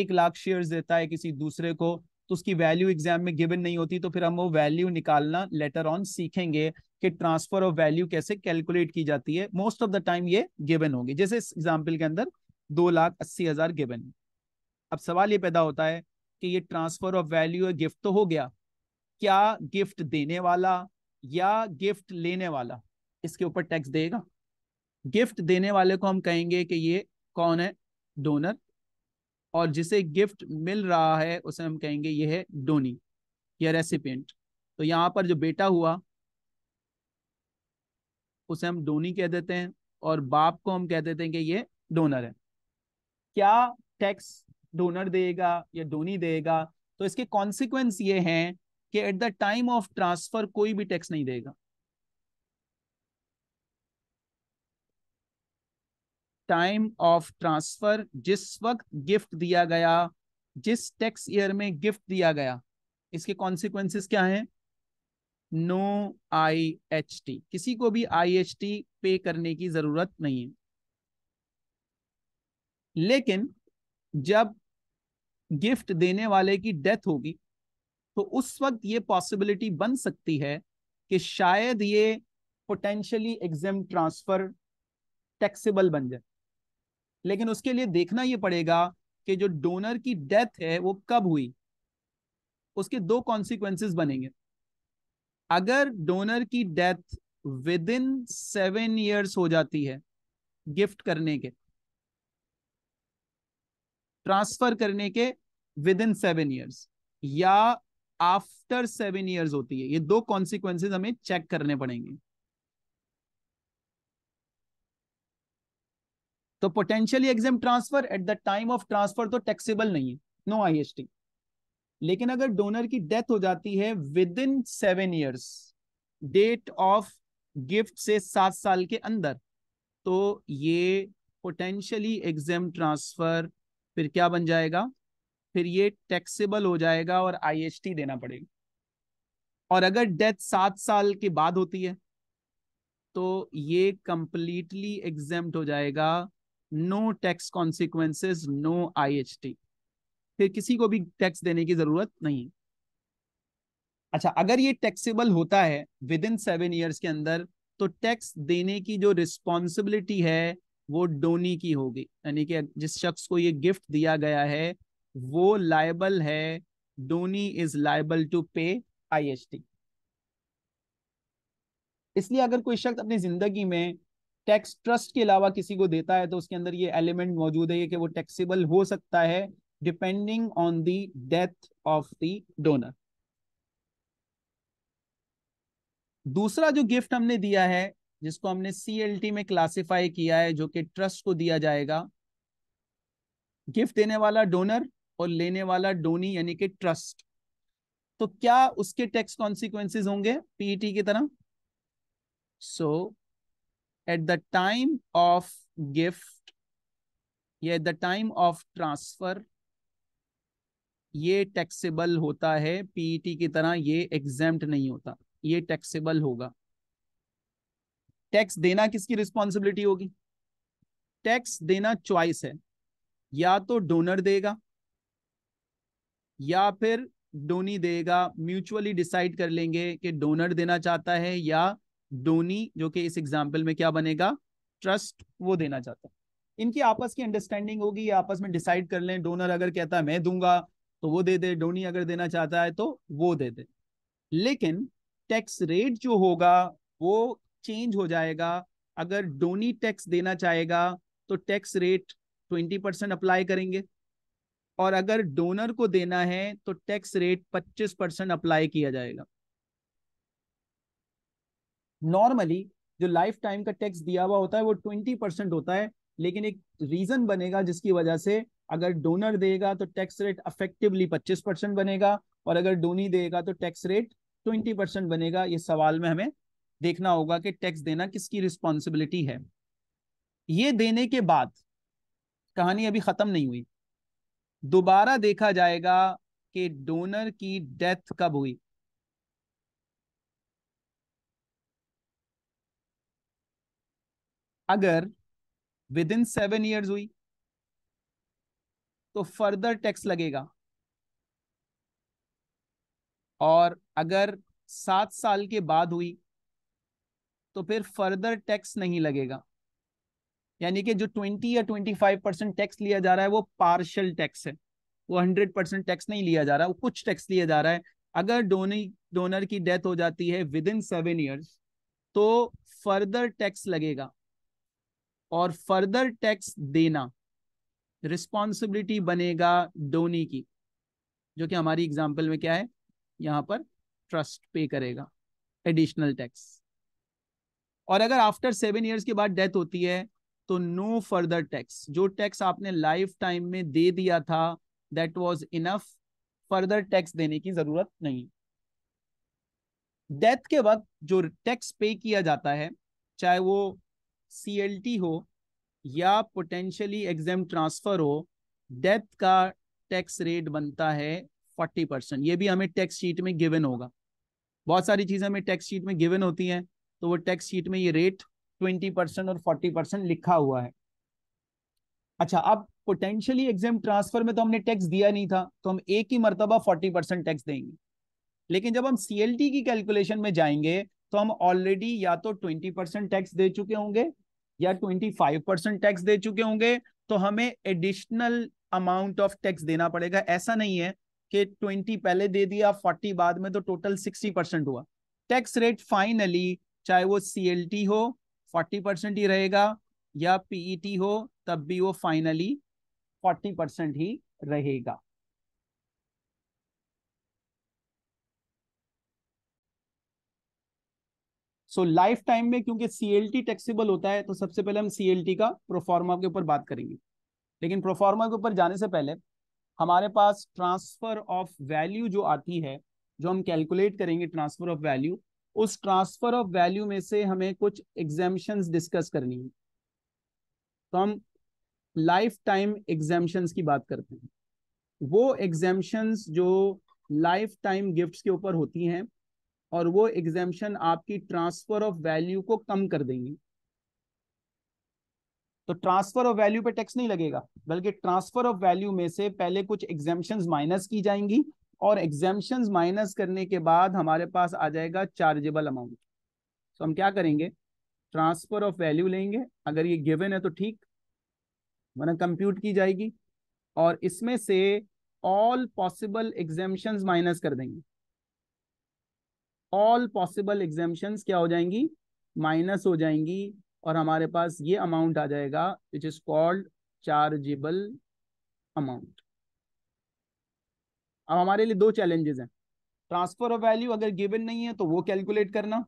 एक लाख शेयर्स देता है किसी दूसरे को तो उसकी वैल्यू एग्जाम में गिवन नहीं होती तो फिर हम वो वैल्यू निकालना लेटर ऑन सीखेंगे कि ट्रांसफर ऑफ वैल्यू कैसे कैलकुलेट की जाती है मोस्ट ऑफ द टाइम ये गिवन होगी जैसे इस एग्जाम्पल के अंदर दो लाख अस्सी हजार गिवन अब सवाल ये पैदा होता है कि ये ट्रांसफर ऑफ वैल्यू या गिफ्ट तो हो गया क्या गिफ्ट देने वाला या गिफ्ट लेने वाला इसके ऊपर टैक्स देगा गिफ्ट देने वाले को हम कहेंगे कि ये कौन है डोनर और जिसे गिफ्ट मिल रहा है उसे हम कहेंगे ये है डोनी या रेसिपेंट तो यहाँ पर जो बेटा हुआ उसे हम डोनी कह देते हैं और बाप को हम कह देते हैं कि ये डोनर है क्या टैक्स डोनर देगा या डोनी देगा तो इसके कॉन्सिक्वेंस ये हैं कि at the time of transfer कोई भी टैक्स नहीं देगा टाइम ऑफ ट्रांसफर जिस वक्त गिफ्ट दिया गया जिस टैक्स ईयर में गिफ्ट दिया गया इसके कॉन्सिक्वेंसेस क्या हैं नो आई एच टी किसी को भी आई एच टी पे करने की जरूरत नहीं है लेकिन जब गिफ्ट देने वाले की डेथ होगी तो उस वक्त ये पॉसिबिलिटी बन सकती है कि शायद ये पोटेंशियली एग्जाम ट्रांसफर टैक्सेबल बन जाए लेकिन उसके लिए देखना ये पड़ेगा कि जो डोनर की डेथ है वो कब हुई उसके दो कॉन्सिक्वेंसेस बनेंगे अगर डोनर की death within seven years हो जाती है गिफ्ट करने के ट्रांसफर करने के विद इन सेवन ईयर्स या आफ्टर सेवन ईयर्स होती है ये दो कॉन्सिक्वेंसेज हमें चेक करने पड़ेंगे तो potentially exempt transfer at the time of transfer तो टैक्सेबल नहीं है नो आईएसटी लेकिन अगर डोनर की डेथ हो जाती है within seven years date of gift से सात साल के अंदर तो ये पोटेंशियली एग्जाम ट्रांसफर फिर क्या बन जाएगा फिर ये टैक्सेबल हो जाएगा और आईएचटी देना पड़ेगा और अगर डेथ सात साल के बाद होती है तो ये कंप्लीटली एग्जाम हो जाएगा no tax consequences no IHT फिर किसी को भी टैक्स देने की जरूरत नहीं अच्छा अगर ये टैक्सेबल होता है विद इन सेवन ईयर्स के अंदर तो टैक्स देने की जो रिस्पॉन्सिबिलिटी है वो डोनी की होगी यानी कि जिस शख्स को ये गिफ्ट दिया गया है वो लाइबल है donee is liable to pay IHT इसलिए अगर कोई शख्स अपनी जिंदगी में टैक्स ट्रस्ट के अलावा किसी को देता है तो उसके अंदर ये एलिमेंट मौजूद है कि वो टैक्सेबल हो सकता है depending on the death of the donor दूसरा जो गिफ्ट हमने दिया है जिसको हमने सीएलटी में क्लासिफाई किया है जो कि ट्रस्ट को दिया जाएगा गिफ्ट देने वाला डोनर और लेने वाला डोनी यानी कि ट्रस्ट तो क्या उसके टैक्स कॉन्सिक्वेंसिस होंगे पीईटी e की तरह so at the time of gift या at the time of transfer ये टैक्सेबल होता है पीईटी e की तरह ये एग्जाम नहीं होता ये टैक्सेबल होगा टैक्स देना किसकी रिस्पॉन्सिबिलिटी होगी टैक्स देना चॉइस है या तो डोनर देगा या फिर डोनी देगा म्यूचुअली डिसाइड कर लेंगे कि डोनर देना चाहता है या डोनी जो कि इस एग्जाम्पल में क्या बनेगा ट्रस्ट वो देना चाहता है इनकी आपस की अंडरस्टैंडिंग होगी आपस में डिसाइड कर लें डोनर अगर कहता है मैं दूंगा तो वो दे दे डोनी अगर देना चाहता है तो वो दे दे लेकिन टैक्स रेट जो होगा वो चेंज हो जाएगा अगर डोनी टैक्स देना चाहेगा तो tax rate twenty percent apply करेंगे और अगर डोनर को देना है तो टैक्स रेट 25 परसेंट अप्लाई किया जाएगा नॉर्मली जो लाइफ टाइम का टैक्स दिया हुआ होता है वो 20 परसेंट होता है लेकिन एक रीजन बनेगा जिसकी वजह से अगर डोनर देगा तो टैक्स रेट अफेक्टिवली 25 परसेंट बनेगा और अगर डोनी देगा तो टैक्स रेट 20 परसेंट बनेगा ये सवाल में हमें देखना होगा कि टैक्स देना किसकी रिस्पॉन्सिबिलिटी है ये देने के बाद कहानी अभी खत्म नहीं हुई दोबारा देखा जाएगा कि डोनर की डेथ कब हुई अगर विद इन सेवन ईयर्स हुई तो फर्दर टैक्स लगेगा और अगर सात साल के बाद हुई तो फिर फर्दर टैक्स नहीं लगेगा यानी कि जो 20 या 25 परसेंट टैक्स लिया जा रहा है वो पार्शल टैक्स है वो 100 परसेंट टैक्स नहीं लिया जा रहा है वो कुछ टैक्स लिया जा रहा है अगर डोनी डोनर की डेथ हो जाती है विद इन सेवन ईयर्स तो फर्दर टैक्स लगेगा और फर्दर टैक्स देना रिस्पॉन्सिबिलिटी बनेगा डोनी की जो कि हमारी एग्जाम्पल में क्या है यहाँ पर ट्रस्ट पे करेगा एडिशनल टैक्स और अगर आफ्टर सेवन ईयर्स के बाद डेथ होती है तो नो फर्दर टैक्स जो टैक्स आपने लाइफ टाइम में दे दिया था that was enough further tax देने की जरूरत नहीं डेथ के वक्त जो टैक्स पे किया जाता है चाहे वो सी हो या पोटेंशियली एग्जाम ट्रांसफर हो डेथ का टैक्स रेट बनता है फोर्टी परसेंट ये भी हमें टैक्स शीट में गिवन होगा बहुत सारी चीज़ें हमें टैक्स शीट में गिवन होती हैं तो वो टैक्स शीट में ये रेट ट्वेंटी परसेंट और फोर्टी परसेंट लिखा हुआ है अच्छा अब पोटेंशियली एग्जाम ट्रांसफर में तो हमने टैक्स दिया नहीं था तो हम एक ही मरतबा फोर्टी परसेंट टैक्स देंगे लेकिन जब हम सी की कैलकुलेशन में जाएंगे तो हम ऑलरेडी या तो ट्वेंटी परसेंट टैक्स दे चुके होंगे या ट्वेंटी फाइव परसेंट टैक्स दे चुके होंगे तो हमें एडिशनल अमाउंट ऑफ टैक्स देना पड़ेगा ऐसा नहीं है कि ट्वेंटी पहले दे दिया फोर्टी बाद में तो टोटल सिक्सटी परसेंट हुआ टैक्स रेट फाइनली चाहे वो सी हो फोर्टी परसेंट ही रहेगा या पीईटी e हो तब भी वो फाइनली फोर्टी परसेंट ही रहेगा सो लाइफ टाइम में क्योंकि सीएलटी टैक्सेबल होता है तो सबसे पहले हम सीएलटी का प्रोफॉर्मा के ऊपर बात करेंगे लेकिन प्रोफॉर्मा के ऊपर जाने से पहले हमारे पास ट्रांसफर ऑफ वैल्यू जो आती है जो हम कैलकुलेट करेंगे ट्रांसफर ऑफ वैल्यू उस ट्रांसफर ऑफ वैल्यू में से हमें कुछ एग्जामेशन डिस्कस करनी है तो हम लाइफ टाइम एग्जामेशन की बात करते हैं वो एग्जामेशन जो लाइफ टाइम गिफ्ट के ऊपर होती हैं और वो एग्जामेशन आपकी ट्रांसफर ऑफ वैल्यू को कम कर देंगी तो ट्रांसफर ऑफ वैल्यू पे टैक्स नहीं लगेगा बल्कि ट्रांसफर ऑफ वैल्यू में से पहले कुछ एग्जामेशन माइनस की जाएंगी और एग्जामेशन माइनस करने के बाद हमारे पास आ जाएगा चार्जेबल अमाउंट तो हम क्या करेंगे ट्रांसफर ऑफ वैल्यू लेंगे अगर ये गिवन है तो ठीक वरना कंप्यूट की जाएगी और इसमें से ऑल पॉसिबल एग्जामेशन माइनस कर देंगे ऑल पॉसिबल एग्जामेशन क्या हो जाएंगी माइनस हो जाएंगी और हमारे पास ये अमाउंट आ जाएगा which is called chargeable amount अब हमारे लिए दो चैलेंजेस हैं ट्रांसफर ऑफ वैल्यू अगर गिवन नहीं है तो वो कैलकुलेट करना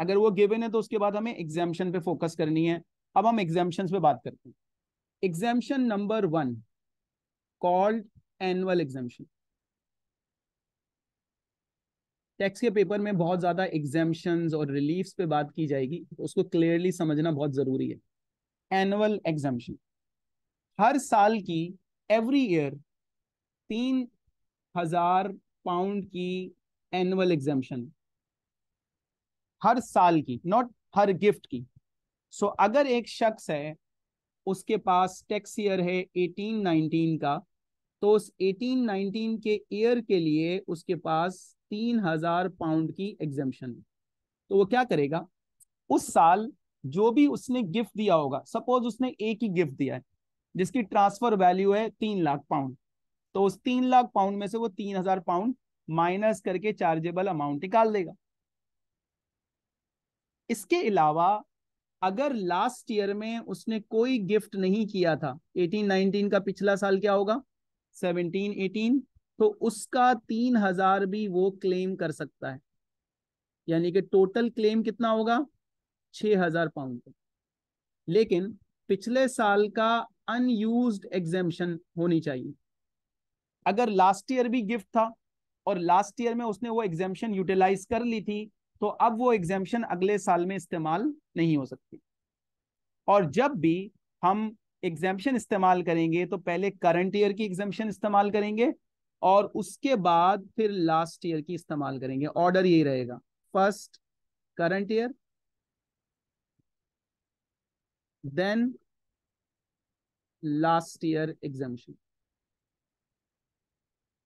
अगर वो गिवन है तो उसके बाद हमें एग्जामेशन पे फोकस करनी है अब हम एग्जामेशन पे बात करते हैं exemption number one called annual exemption tax के पेपर में बहुत ज्यादा एग्जामेशन और रिलीफ पे बात की जाएगी उसको क्लियरली समझना बहुत जरूरी है एनुअल एग्जामेशन हर साल की एवरी ईयर तीन हजार पाउंड की एनुअल एग्जामेशन हर साल की नॉट हर गिफ्ट की सो so, अगर एक शख्स है उसके पास टैक्स ईयर है 1819 का तो उस 1819 के ईयर के लिए उसके पास 3000 पाउंड की एग्जामेशन है तो वो क्या करेगा उस साल जो भी उसने गिफ्ट दिया होगा सपोज उसने एक ही गिफ्ट दिया है जिसकी ट्रांसफर वैल्यू है तीन लाख पाउंड तो उस तीन लाख पाउंड में से वो तीन हजार पाउंड माइनस करके चार्जेबल अमाउंट निकाल देगा इसके अलावा अगर लास्ट ईयर में उसने कोई गिफ्ट नहीं किया था 18 19 का पिछला साल क्या होगा 17 18 तो उसका तीन हजार भी वो क्लेम कर सकता है यानी कि टोटल क्लेम कितना होगा छः हजार पाउंड लेकिन पिछले साल का अनयूज्ड एग्जेम्शन होनी चाहिए अगर लास्ट ईयर भी गिफ्ट था और लास्ट ईयर में उसने वो एग्जामेशन यूटिलाइज कर ली थी तो अब वो एग्जामेशन अगले साल में इस्तेमाल नहीं हो सकती और जब भी हम एग्जामेशन इस्तेमाल करेंगे तो पहले करंट ईयर की एग्जामेशन इस्तेमाल करेंगे और उसके बाद फिर लास्ट ईयर की इस्तेमाल करेंगे ऑर्डर यही रहेगा first current year then last year exemption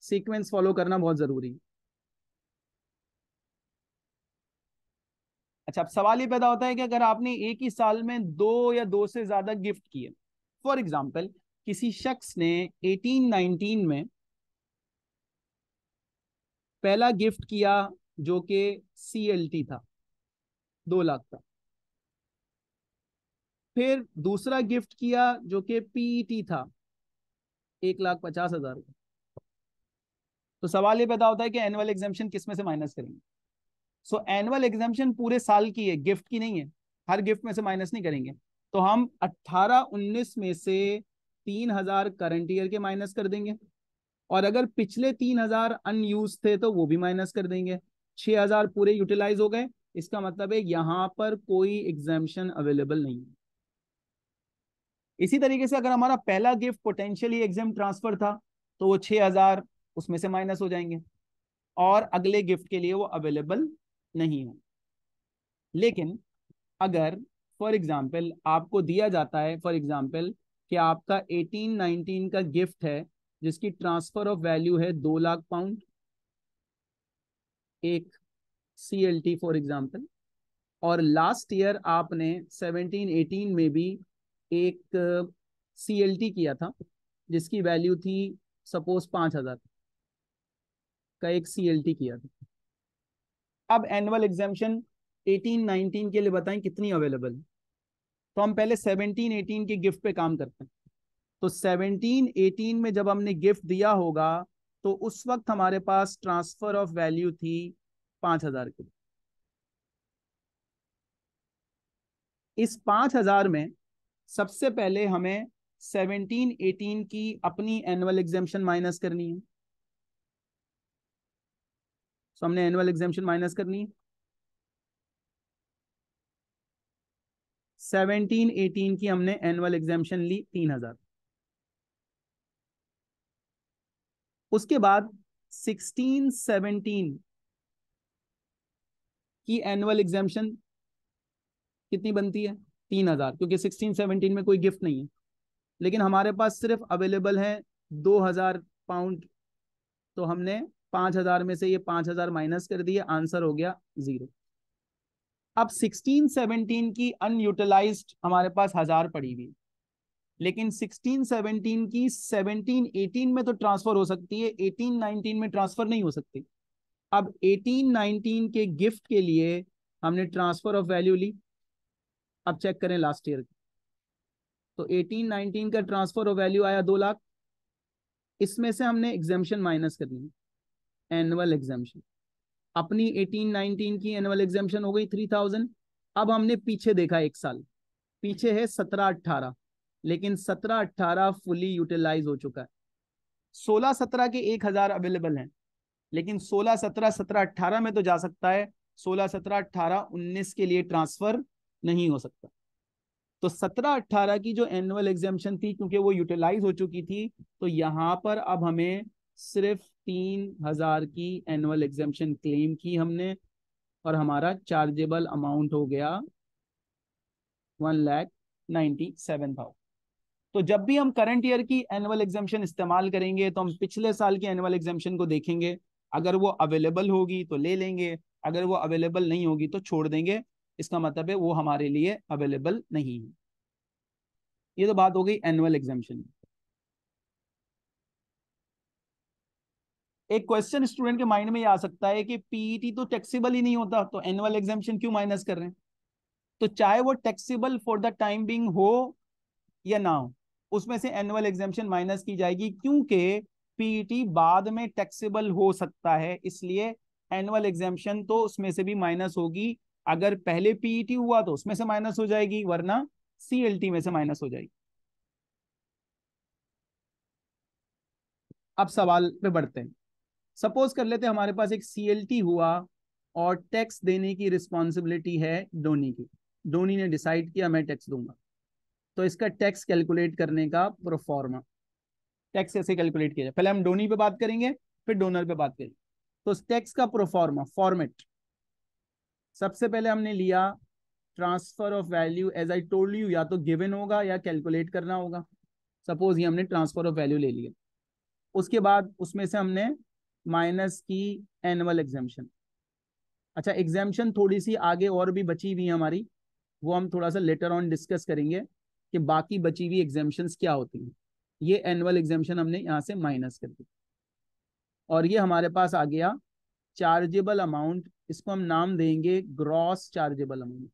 sequence follow करना बहुत जरूरी है अच्छा अब सवाल ये पैदा होता है कि अगर आपने एक ही साल में दो या दो से ज्यादा गिफ्ट किए फॉर एग्जाम्पल किसी शख्स ने 1819 में पहला गिफ्ट किया जो कि टी था दो लाख का फिर दूसरा गिफ्ट किया जो कि पीईटी e था एक लाख पचास हजार का तो सवाल ये पैदा होता है कि एनुअल एग्जामेशन किस में से माइनस करेंगे सो एनुअल एग्जामेशन पूरे साल की है गिफ्ट की नहीं है हर गिफ्ट में से माइनस नहीं करेंगे तो हम 18-19 में से 3000 करंट ईयर के माइनस कर देंगे और अगर पिछले 3000 अनयूज थे तो वो भी माइनस कर देंगे 6000 पूरे यूटिलाइज हो गए इसका मतलब है यहाँ पर कोई एग्जामेशन अवेलेबल नहीं है इसी तरीके से अगर हमारा पहला गिफ्ट पोटेंशियली एग्जाम ट्रांसफर था तो वो 6000 उसमें से माइनस हो जाएंगे और अगले गिफ्ट के लिए वो अवेलेबल नहीं हो लेकिन अगर फॉर एग्जाम्पल आपको दिया जाता है फॉर एग्जाम्पल कि आपका 18 19 का गिफ्ट है जिसकी ट्रांसफर ऑफ वैल्यू है दो लाख पाउंड एक C L T for example और लास्ट ईयर आपने 17 18 में भी एक सी एल टी किया था जिसकी वैल्यू थी सपोज पाँच हजार का एक सीएलटी किया था अब एनुअल एग्जामेशन 18 19 के लिए बताएं कितनी अवेलेबल है तो हम पहले 17 18 के गिफ्ट पे काम करते हैं तो 17 18 में जब हमने गिफ्ट दिया होगा तो उस वक्त हमारे पास ट्रांसफर ऑफ वैल्यू थी पांच हजार के इस पांच हजार में सबसे पहले हमें 17 18 की अपनी एनुअल एग्जामेशन माइनस करनी है सो हमने एनुअल एग्जामेशन माइनस करनी है सेवनटीन एटीन की हमने एनुअल एग्जामेशन ली तीन हजार उसके बाद सिक्सटीन सेवनटीन की एनुअल एग्जामेशन कितनी बनती है तीन हजार क्योंकि सिक्सटीन सेवनटीन में कोई गिफ्ट नहीं है लेकिन हमारे पास सिर्फ अवेलेबल है दो हजार पाउंड तो हमने पांच हजार में से ये पांच हजार माइनस कर दिए आंसर हो गया जीरो अब सिक्सटीन सेवनटीन की अनयूटिलाइज हमारे पास हजार पड़ी हुई लेकिन सिक्सटीन सेवनटीन की सेवनटीन एटीन में तो ट्रांसफर हो सकती है एटीन नाइनटीन में ट्रांसफर नहीं हो सकती अब एटीन नाइनटीन के गिफ्ट के लिए हमने ट्रांसफर ऑफ वैल्यू ली अब चेक करें लास्ट ईयर की तो 18 19 का ट्रांसफर ऑफ वैल्यू आया दो लाख इसमें से हमने एग्जामेशन माइनस कर ली एनुअल एग्जामेशन अपनी 18-19 की एनुअल एग्जामेशन हो गई 3000 अब हमने पीछे देखा एक साल पीछे है 17-18 लेकिन 17-18 फुली यूटिलाइज हो चुका है 16-17 के 1000 अवेलेबल हैं लेकिन 16-17 17-18 में तो जा सकता है 16-17-18 19 के लिए ट्रांसफर नहीं हो सकता तो 17-18 की जो एनुअल एग्जामेशन थी क्योंकि वो यूटिलाइज हो चुकी थी तो यहाँ पर अब हमें सिर्फ तीन हजार की एनुअल एग्जेपन क्लेम की हमने और हमारा चार्जेबल अमाउंट हो गया one lakh ninety seven thousand तो जब भी हम करंट ईयर की एनुअल एग्जेपन इस्तेमाल करेंगे तो हम पिछले साल की एनुअल एग्जेपन को देखेंगे अगर वो अवेलेबल होगी तो ले लेंगे अगर वो अवेलेबल नहीं होगी तो छोड़ देंगे इसका मतलब है वो हमारे लिए अवेलेबल नहीं है ये तो बात हो गई एनुअल की एक क्वेश्चन स्टूडेंट के माइंड में ये आ सकता है कि पीईटी e तो टैक्सीबल ही नहीं होता तो एनुअल एग्जामेशन क्यों माइनस कर रहे हैं तो चाहे वो taxable for the time being हो या ना हो उसमें से एनुअल एग्जामेशन माइनस की जाएगी क्योंकि पीईटी e बाद में टैक्सीबल हो सकता है इसलिए एनुअल एग्जामेशन तो उसमें से भी माइनस होगी अगर पहले पीईटी e हुआ तो उसमें से माइनस हो जाएगी वरना सीएलटी में से माइनस हो जाएगी अब सवाल पे बढ़ते हैं सपोज कर लेते हमारे पास एक सी हुआ और टैक्स देने की रिस्पॉन्सिबिलिटी है धोनी की धोनी ने डिसाइड किया मैं टैक्स दूंगा तो इसका टैक्स कैलकुलेट करने का प्रोफॉर्मा टैक्स ऐसे कैलकुलेट किया जाए पहले हम डोनी पे बात करेंगे फिर डोनर पे बात करेंगे तो टैक्स का प्रोफॉर्मा फॉर्मेट सबसे पहले हमने लिया transfer of value as I told you या तो गिवन होगा या कैलकुलेट करना होगा सपोज ये हमने ट्रांसफर ऑफ वैल्यू ले लिया उसके बाद उसमें से हमने माइनस की एनुअल एग्जामेशन अच्छा एग्जामेशन थोड़ी सी आगे और भी बची हुई है हमारी वो हम थोड़ा सा लेटर ऑन डिस्कस करेंगे कि बाकी बची हुई एग्जामेशन क्या होती हैं ये एनुअल एग्जामेशन हमने यहाँ से माइनस कर दी और ये हमारे पास आ गया चार्जेबल अमाउंट इसको हम नाम देंगे ग्रॉस चार्जेबल अमाउंट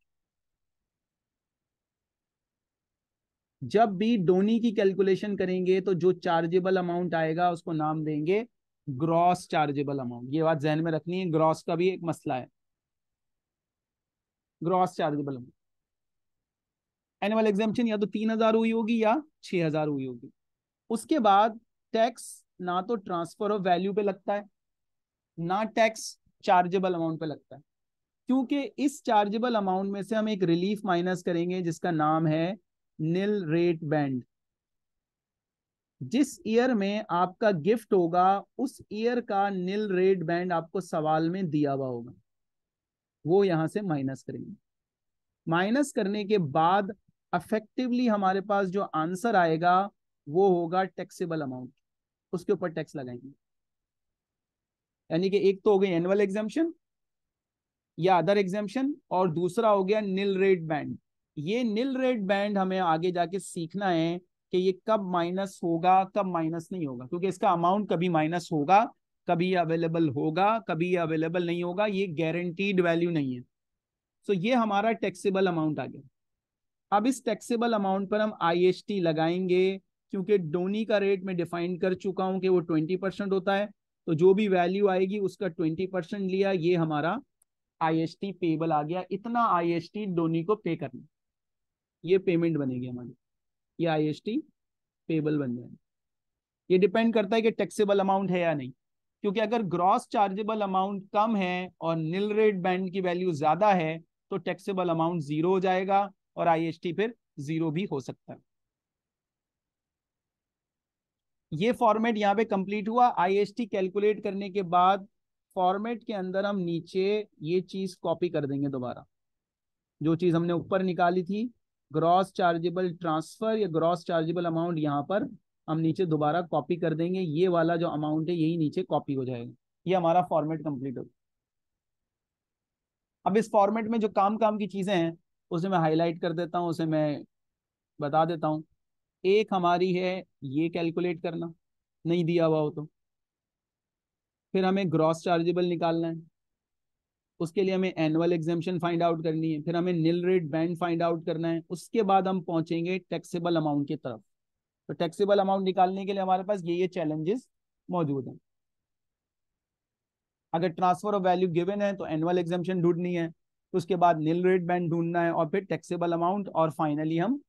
जब भी डोनी की कैलकुलेशन करेंगे तो जो चार्जेबल अमाउंट आएगा उसको नाम देंगे ग्रॉस चार्जेबल अमाउंट ये बात जहन में रखनी है ग्रॉस का भी एक मसला है gross chargeable amount annual exemption या तो तीन हजार हुई होगी या छह हजार हुई होगी उसके बाद टैक्स ना तो ट्रांसफर ऑफ वैल्यू पे लगता है ना टैक्स चार्जेबल अमाउंट पे लगता है क्योंकि इस चार्जेबल अमाउंट में से हम एक रिलीफ माइनस करेंगे जिसका नाम है निल रेट बैंड जिस ईयर में आपका गिफ्ट होगा उस ईयर का नील रेड बैंड आपको सवाल में दिया हुआ होगा वो यहां से माइनस करेंगे माइनस करने के बाद अफेक्टिवली हमारे पास जो आंसर आएगा वो होगा टैक्सेबल अमाउंट उसके ऊपर टैक्स लगाएंगे यानी कि एक तो हो गई एनुअल एग्जामेशन या अदर एग्जामेशन और दूसरा हो गया नील रेड बैंड ये नील रेड बैंड हमें आगे जाके सीखना है कि ये कब माइनस होगा कब माइनस नहीं होगा क्योंकि इसका अमाउंट कभी माइनस होगा कभी अवेलेबल होगा कभी अवेलेबल नहीं होगा ये गारंटीड वैल्यू नहीं है सो so, ये हमारा टैक्सेबल अमाउंट आ गया अब इस टैक्सेबल अमाउंट पर हम आईएसटी लगाएंगे क्योंकि डोनी का रेट मैं डिफाइन कर चुका हूं कि वो ट्वेंटी परसेंट होता है तो जो भी वैल्यू आएगी उसका ट्वेंटी परसेंट लिया ये हमारा टी पेबल आ गया इतना टी डोनी को पे करना ये पेमेंट बनेगी हमारी या आई एस टी पेबल बन जाएंगे ये डिपेंड करता है कि टैक्सेबल अमाउंट है या नहीं क्योंकि अगर ग्रॉस चार्जेबल अमाउंट कम है और निल रेट बैंड की वैल्यू ज्यादा है तो टैक्सेबल अमाउंट जीरो हो जाएगा और आईएसटी फिर जीरो भी हो सकता है ये फॉर्मेट यहाँ पे कंप्लीट हुआ आईएसटी कैलकुलेट करने के बाद फॉर्मेट के अंदर हम नीचे ये चीज कॉपी कर देंगे दोबारा जो चीज हमने ऊपर निकाली थी ग्रॉस चार्जेबल ट्रांसफर या ग्रॉस चार्जेबल अमाउंट यहाँ पर हम नीचे दोबारा कॉपी कर देंगे ये वाला जो अमाउंट है यही नीचे कॉपी हो जाएगा ये हमारा फॉर्मेट कंप्लीट हो अब इस फॉर्मेट में जो काम काम की चीज़ें हैं उसे मैं हाईलाइट कर देता हूँ उसे मैं बता देता हूँ एक हमारी है ये कैलकुलेट करना नहीं दिया हुआ हो तो फिर हमें ग्रॉस चार्जेबल निकालना है उसके लिए हमें एनुअल एग्जामेशन फाइंड आउट करनी है फिर हमें nil rate band find out करना है उसके बाद हम पहुंचेंगे टैक्सेबल अमाउंट की तरफ तो टैक्सेबल अमाउंट निकालने के लिए हमारे पास ये ये चैलेंजेस मौजूद हैं अगर ट्रांसफर ऑफ वैल्यू गिवन है तो एनुअल एग्जामेशन ढूंढनी है तो उसके बाद नील रेट बैंड ढूंढना है और फिर टैक्सेबल अमाउंट और फाइनली हम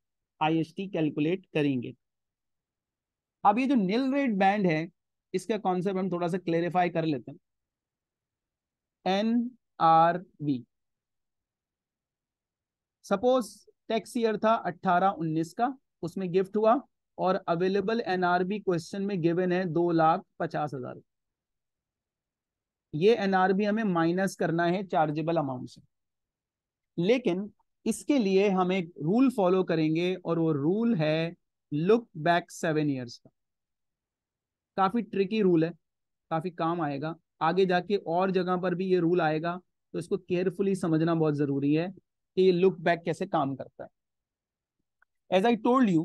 आई कैलकुलेट करेंगे अब ये जो नील रेट बैंड है इसका कॉन्सेप्ट हम थोड़ा सा क्लेरिफाई कर लेते हैं N R B suppose tax year था 18 19 का उसमें गिफ्ट हुआ और अवेलेबल एनआरबी क्वेश्चन में गिवन है दो लाख पचास हजार ये एनआरबी हमें माइनस करना है चार्जेबल अमाउंट से लेकिन इसके लिए हम एक रूल फॉलो करेंगे और वो रूल है लुक बैक सेवन ईयर्स का काफी ट्रिकी रूल है काफी काम आएगा आगे जाके और जगह पर भी ये रूल आएगा तो इसको केयरफुली समझना बहुत जरूरी है कि ये लुक बैक कैसे काम करता है एज आई टोल्ड यू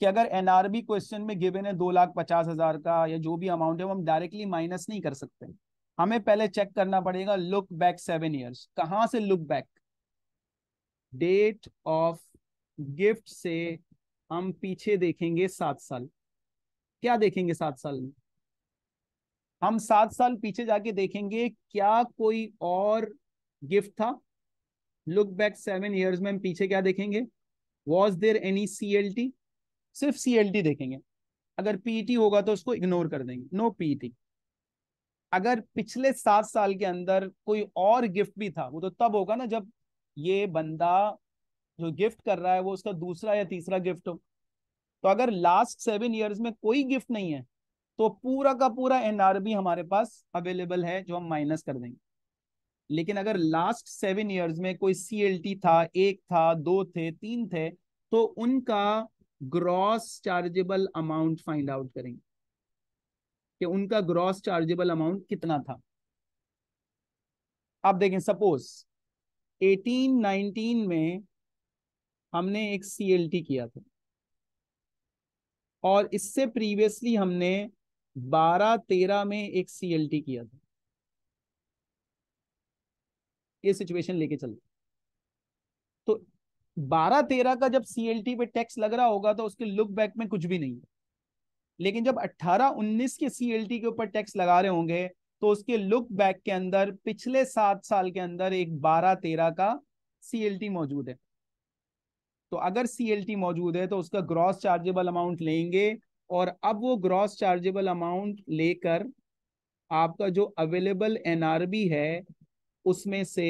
कि अगर एनआरबी क्वेश्चन में गिवन है दो लाख पचास हजार का या जो भी अमाउंट है वो हम डायरेक्टली माइनस नहीं कर सकते हमें पहले चेक करना पड़ेगा लुक बैक सेवन ईयर्स कहाँ से look back date of gift से हम पीछे देखेंगे सात साल क्या देखेंगे सात साल में हम सात साल पीछे जाके देखेंगे क्या कोई और गिफ्ट था लुक बैक सेवन ईयर्स में हम पीछे क्या देखेंगे was there any C L T सिर्फ सी एल टी देखेंगे अगर टी e होगा तो उसको इग्नोर कर देंगे नो no टी e अगर पिछले सात साल के अंदर कोई और गिफ्ट भी था वो तो तब होगा ना जब ये बंदा जो गिफ्ट कर रहा है वो उसका दूसरा या तीसरा गिफ्ट हो तो अगर लास्ट सेवन ईयर्स में कोई गिफ्ट नहीं है तो पूरा का पूरा एनआरबी हमारे पास अवेलेबल है जो हम माइनस कर देंगे लेकिन अगर लास्ट सेवन ईयर्स में कोई सीएलटी था एक था दो थे तीन थे तो उनका gross chargeable amount find out करेंगे कि उनका ग्रॉस चार्जेबल अमाउंट कितना था आप देखें सपोज 1819 में हमने एक सीएलटी किया था और इससे प्रीवियसली हमने बारह तेरह में एक सीएलटी किया था ये सिचुएशन लेके चल तो बारह तेरह का जब सीएलटी पे टैक्स लग रहा होगा तो उसके लुक बैक में कुछ भी नहीं है लेकिन जब अट्ठारह उन्नीस के सीएलटी के ऊपर टैक्स लगा रहे होंगे तो उसके लुक बैक के अंदर पिछले सात साल के अंदर एक बारह तेरह का सीएलटी मौजूद है तो अगर सीएलटी मौजूद है तो उसका ग्रॉस चार्जेबल अमाउंट लेंगे और अब वो ग्रॉस चार्जेबल अमाउंट लेकर आपका जो अवेलेबल एनआरबी है उसमें से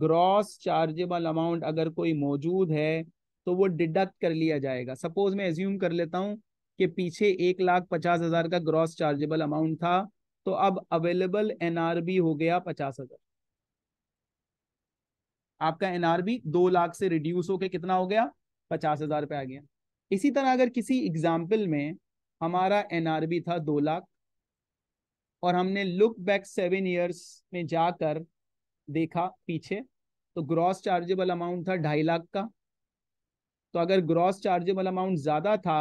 ग्रॉस चार्जेबल अमाउंट अगर कोई मौजूद है तो वो डिडक्ट कर लिया जाएगा सपोज मैं एज्यूम कर लेता हूँ कि पीछे एक लाख पचास हजार का ग्रॉस चार्जेबल अमाउंट था तो अब अवेलेबल एनआरबी हो गया पचास हजार आपका एनआरबी दो लाख से रिड्यूस होकर कितना हो गया पचास हजार पे आ गया इसी तरह अगर किसी एग्जाम्पल में हमारा एनआरबी था दो लाख और हमने लुक बैक सेवन ईयर्स में जाकर देखा पीछे तो ग्रॉस चार्जेबल अमाउंट था ढाई लाख का तो अगर ग्रॉस चार्जेबल अमाउंट ज़्यादा था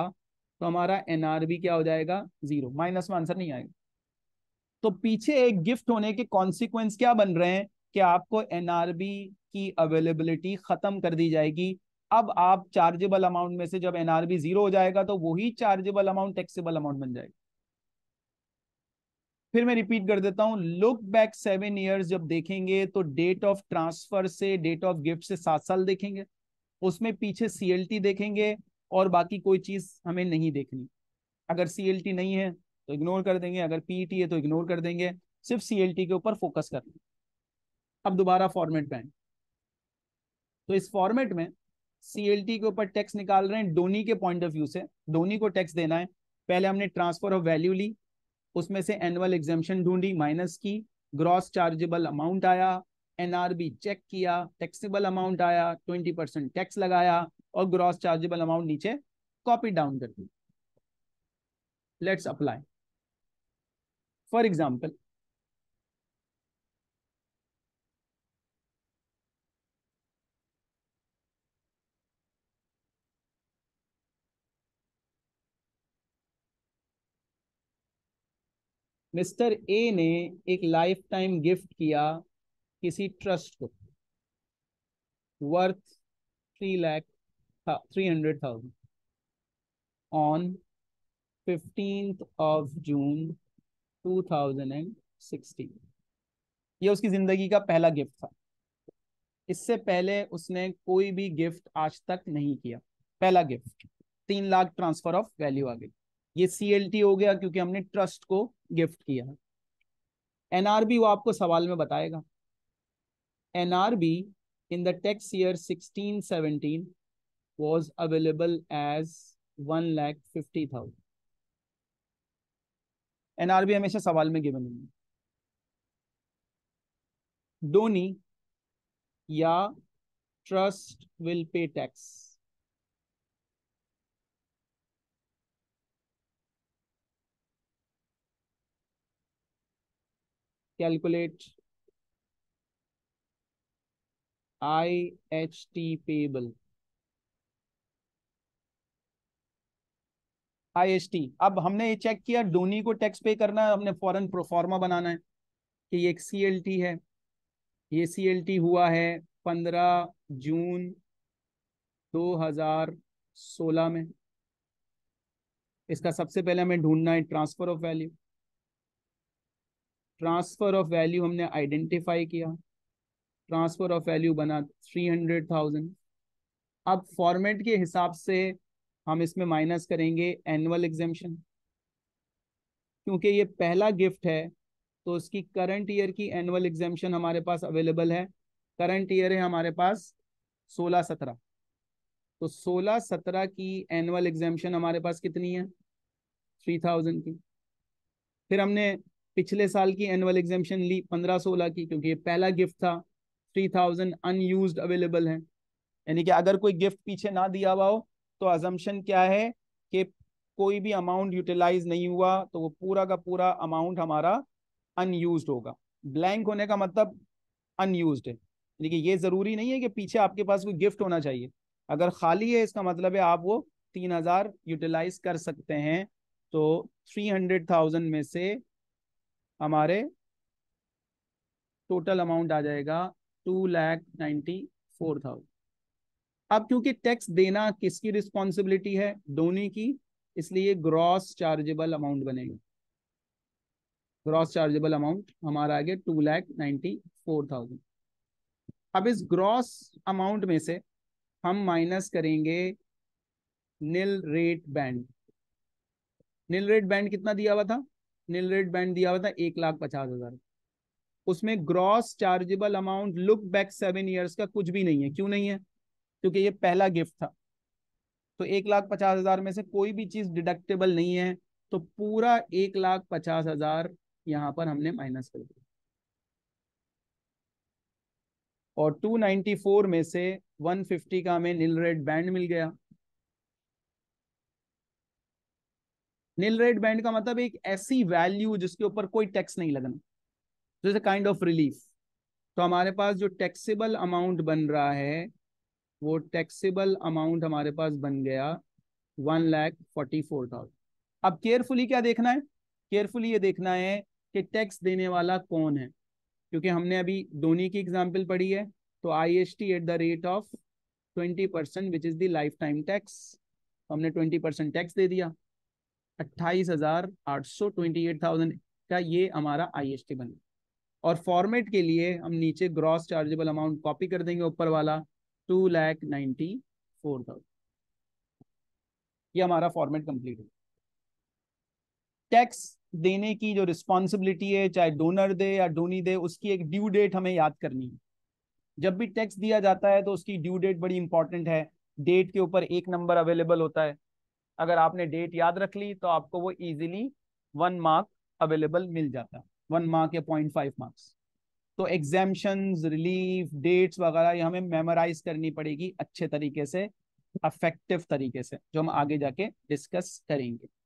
तो हमारा एनआरबी क्या हो जाएगा जीरो माइनस में आंसर नहीं आएगा तो पीछे एक गिफ्ट होने के कॉन्सिक्वेंस क्या बन रहे हैं कि आपको एनआरबी की अवेलेबिलिटी खत्म कर दी जाएगी अब आप चार्जेबल अमाउंट में से जब एनआरबी जीरो हो जाएगा तो वही चार्जेबल अमाउंट टैक्सेबल अमाउंट बन जाएगा फिर मैं रिपीट कर देता हूं लुक बैक सेवन ईयर्स जब देखेंगे तो डेट ऑफ ट्रांसफर से डेट ऑफ गिफ्ट से सात साल देखेंगे उसमें पीछे सीएलटी देखेंगे और बाकी कोई चीज हमें नहीं देखनी अगर सीएलटी नहीं है तो इग्नोर कर देंगे अगर पीटी e है तो इग्नोर कर देंगे सिर्फ सीएलटी के ऊपर फोकस करना अब दोबारा फॉर्मेट बैंड तो इस फॉर्मेट में सीएलटी के ऊपर टैक्स निकाल रहे हैं डोनी के पॉइंट ऑफ व्यू से डोनी को टैक्स देना है पहले हमने ट्रांसफर ऑफ वैल्यू ली उसमें से एनुअल एग्जामेशन ढूंढी माइनस की ग्रॉस चार्जेबल अमाउंट आया एनआरबी चेक किया टैक्सेबल अमाउंट आया ट्वेंटी परसेंट टैक्स लगाया और ग्रॉस चार्जेबल अमाउंट नीचे कॉपी डाउन कर दी let's apply for example mister A ने एक लाइफ टाइम गिफ्ट किया किसी ट्रस्ट को worth three lakh three hundred thousand on fifteenth of June two thousand and sixteen ये उसकी जिंदगी का पहला गिफ्ट था इससे पहले उसने कोई भी गिफ्ट आज तक नहीं किया पहला गिफ्ट तीन लाख ट्रांसफर ऑफ वैल्यू आ गई ये टी हो गया क्योंकि हमने ट्रस्ट को गिफ्ट किया एनआरबी वो आपको सवाल में बताएगा NRB in the tax year 16 was available as one lakh fifty thousand NRB हमेशा सवाल में गिवन होंगे डोनी या trust will pay tax calculate IHT payable. टी अब हमने ये चेक किया डोनी को टैक्स पे करना है हमने फॉरन प्रोफॉर्मा बनाना है कि ये टी है ये सी एल टी हुआ है पंद्रह जून दो हजार सोलह में इसका सबसे पहले हमें ढूंढना है transfer of value transfer of value हमने आइडेंटिफाई किया ट्रांसफर ऑफ वैल्यू बना थ्री हंड्रेड थाउजेंड अब फॉर्मेट के हिसाब से हम इसमें माइनस करेंगे एनुअल एग्जेम्शन क्योंकि ये पहला गिफ्ट है तो उसकी करंट ईयर की एनुअल एग्जेम्शन हमारे पास अवेलेबल है करंट ईयर है हमारे पास सोलह सत्रह तो सोलह सत्रह की एनुअल एग्जेम्शन हमारे पास कितनी है थ्री थाउजेंड की फिर हमने पिछले साल की एनुअल एग्जामेशन ली पंद्रह सोलह की क्योंकि ये पहला गिफ्ट था थ्री थाउजेंड अनयूज अवेलेबल है यानी कि अगर कोई गिफ्ट पीछे ना दिया हुआ हो तो अजम्पन क्या है कि कोई भी अमाउंट यूटिलाइज नहीं हुआ तो वो पूरा का पूरा अमाउंट हमारा अनयूज होगा ब्लैंक होने का मतलब अनयूज है यानी कि ये ज़रूरी नहीं है कि पीछे आपके पास कोई गिफ्ट होना चाहिए अगर खाली है इसका मतलब है आप वो तीन हज़ार यूटिलाइज कर सकते हैं तो थ्री हंड्रेड थाउजेंड में से हमारे टोटल अमाउंट आ जाएगा two lakh ninety four thousand अब क्योंकि टैक्स देना किसकी रिस्पॉन्सिबिलिटी है दोनों की इसलिए ग्रॉस चार्जेबल अमाउंट बनेगा ग्रॉस चार्जेबल अमाउंट हमारा आगे two lakh ninety four thousand अब इस ग्रॉस अमाउंट में से हम माइनस करेंगे nil rate band nil rate band कितना दिया हुआ था नील रेट बैंड दिया हुआ था एक लाख पचास हजार उसमें gross chargeable amount look back seven years का कुछ भी नहीं है क्यों नहीं है क्योंकि ये पहला गिफ्ट था तो एक लाख पचास हजार में से कोई भी चीज डिडक्टेबल नहीं है तो पूरा एक लाख पचास हजार यहां पर हमने माइनस कर दिया और 294 में से 150 का हमें नील रेट बैंड मिल गया नील रेड बैंड का मतलब एक ऐसी वैल्यू जिसके ऊपर कोई टैक्स नहीं लगना अ काइंड ऑफ रिलीफ तो हमारे पास जो टैक्सेबल अमाउंट बन रहा है वो टैक्सेबल अमाउंट हमारे पास बन गया one lakh forty four thousand अब केयरफुली क्या देखना है केयरफुली ये देखना है कि टैक्स देने वाला कौन है क्योंकि हमने अभी धोनी की एग्जाम्पल पढ़ी है तो I S T at the rate of twenty percent which is the life time tax हमने ट्वेंटी परसेंट टैक्स दे दिया 28,828,000 हजार आठ सौ ट्वेंटी एट थाउजेंड का ये हमारा आई एस टी बन और फॉर्मेट के लिए हम नीचे ग्रॉस चार्जेबल अमाउंट कॉपी कर देंगे ऊपर वाला two lakh ninety four thousand ये हमारा फॉर्मेट कंप्लीट हो टैक्स देने की जो रिस्पॉन्सिबिलिटी है चाहे डोनर दे या डोनी दे उसकी एक ड्यू डेट हमें याद करनी है जब भी टैक्स दिया जाता है तो उसकी ड्यू डेट बड़ी इंपॉर्टेंट है डेट के ऊपर एक नंबर अवेलेबल होता है अगर आपने डेट याद रख ली तो आपको वो इजीली वन मार्क अवेलेबल मिल जाता वन मार्क या पॉइंट फाइव मार्क्स तो एग्जामेशन रिलीफ डेट्स वगैरह ये हमें मेमोराइज करनी पड़ेगी अच्छे तरीके से अफेक्टिव तरीके से जो हम आगे जाके डिस्कस करेंगे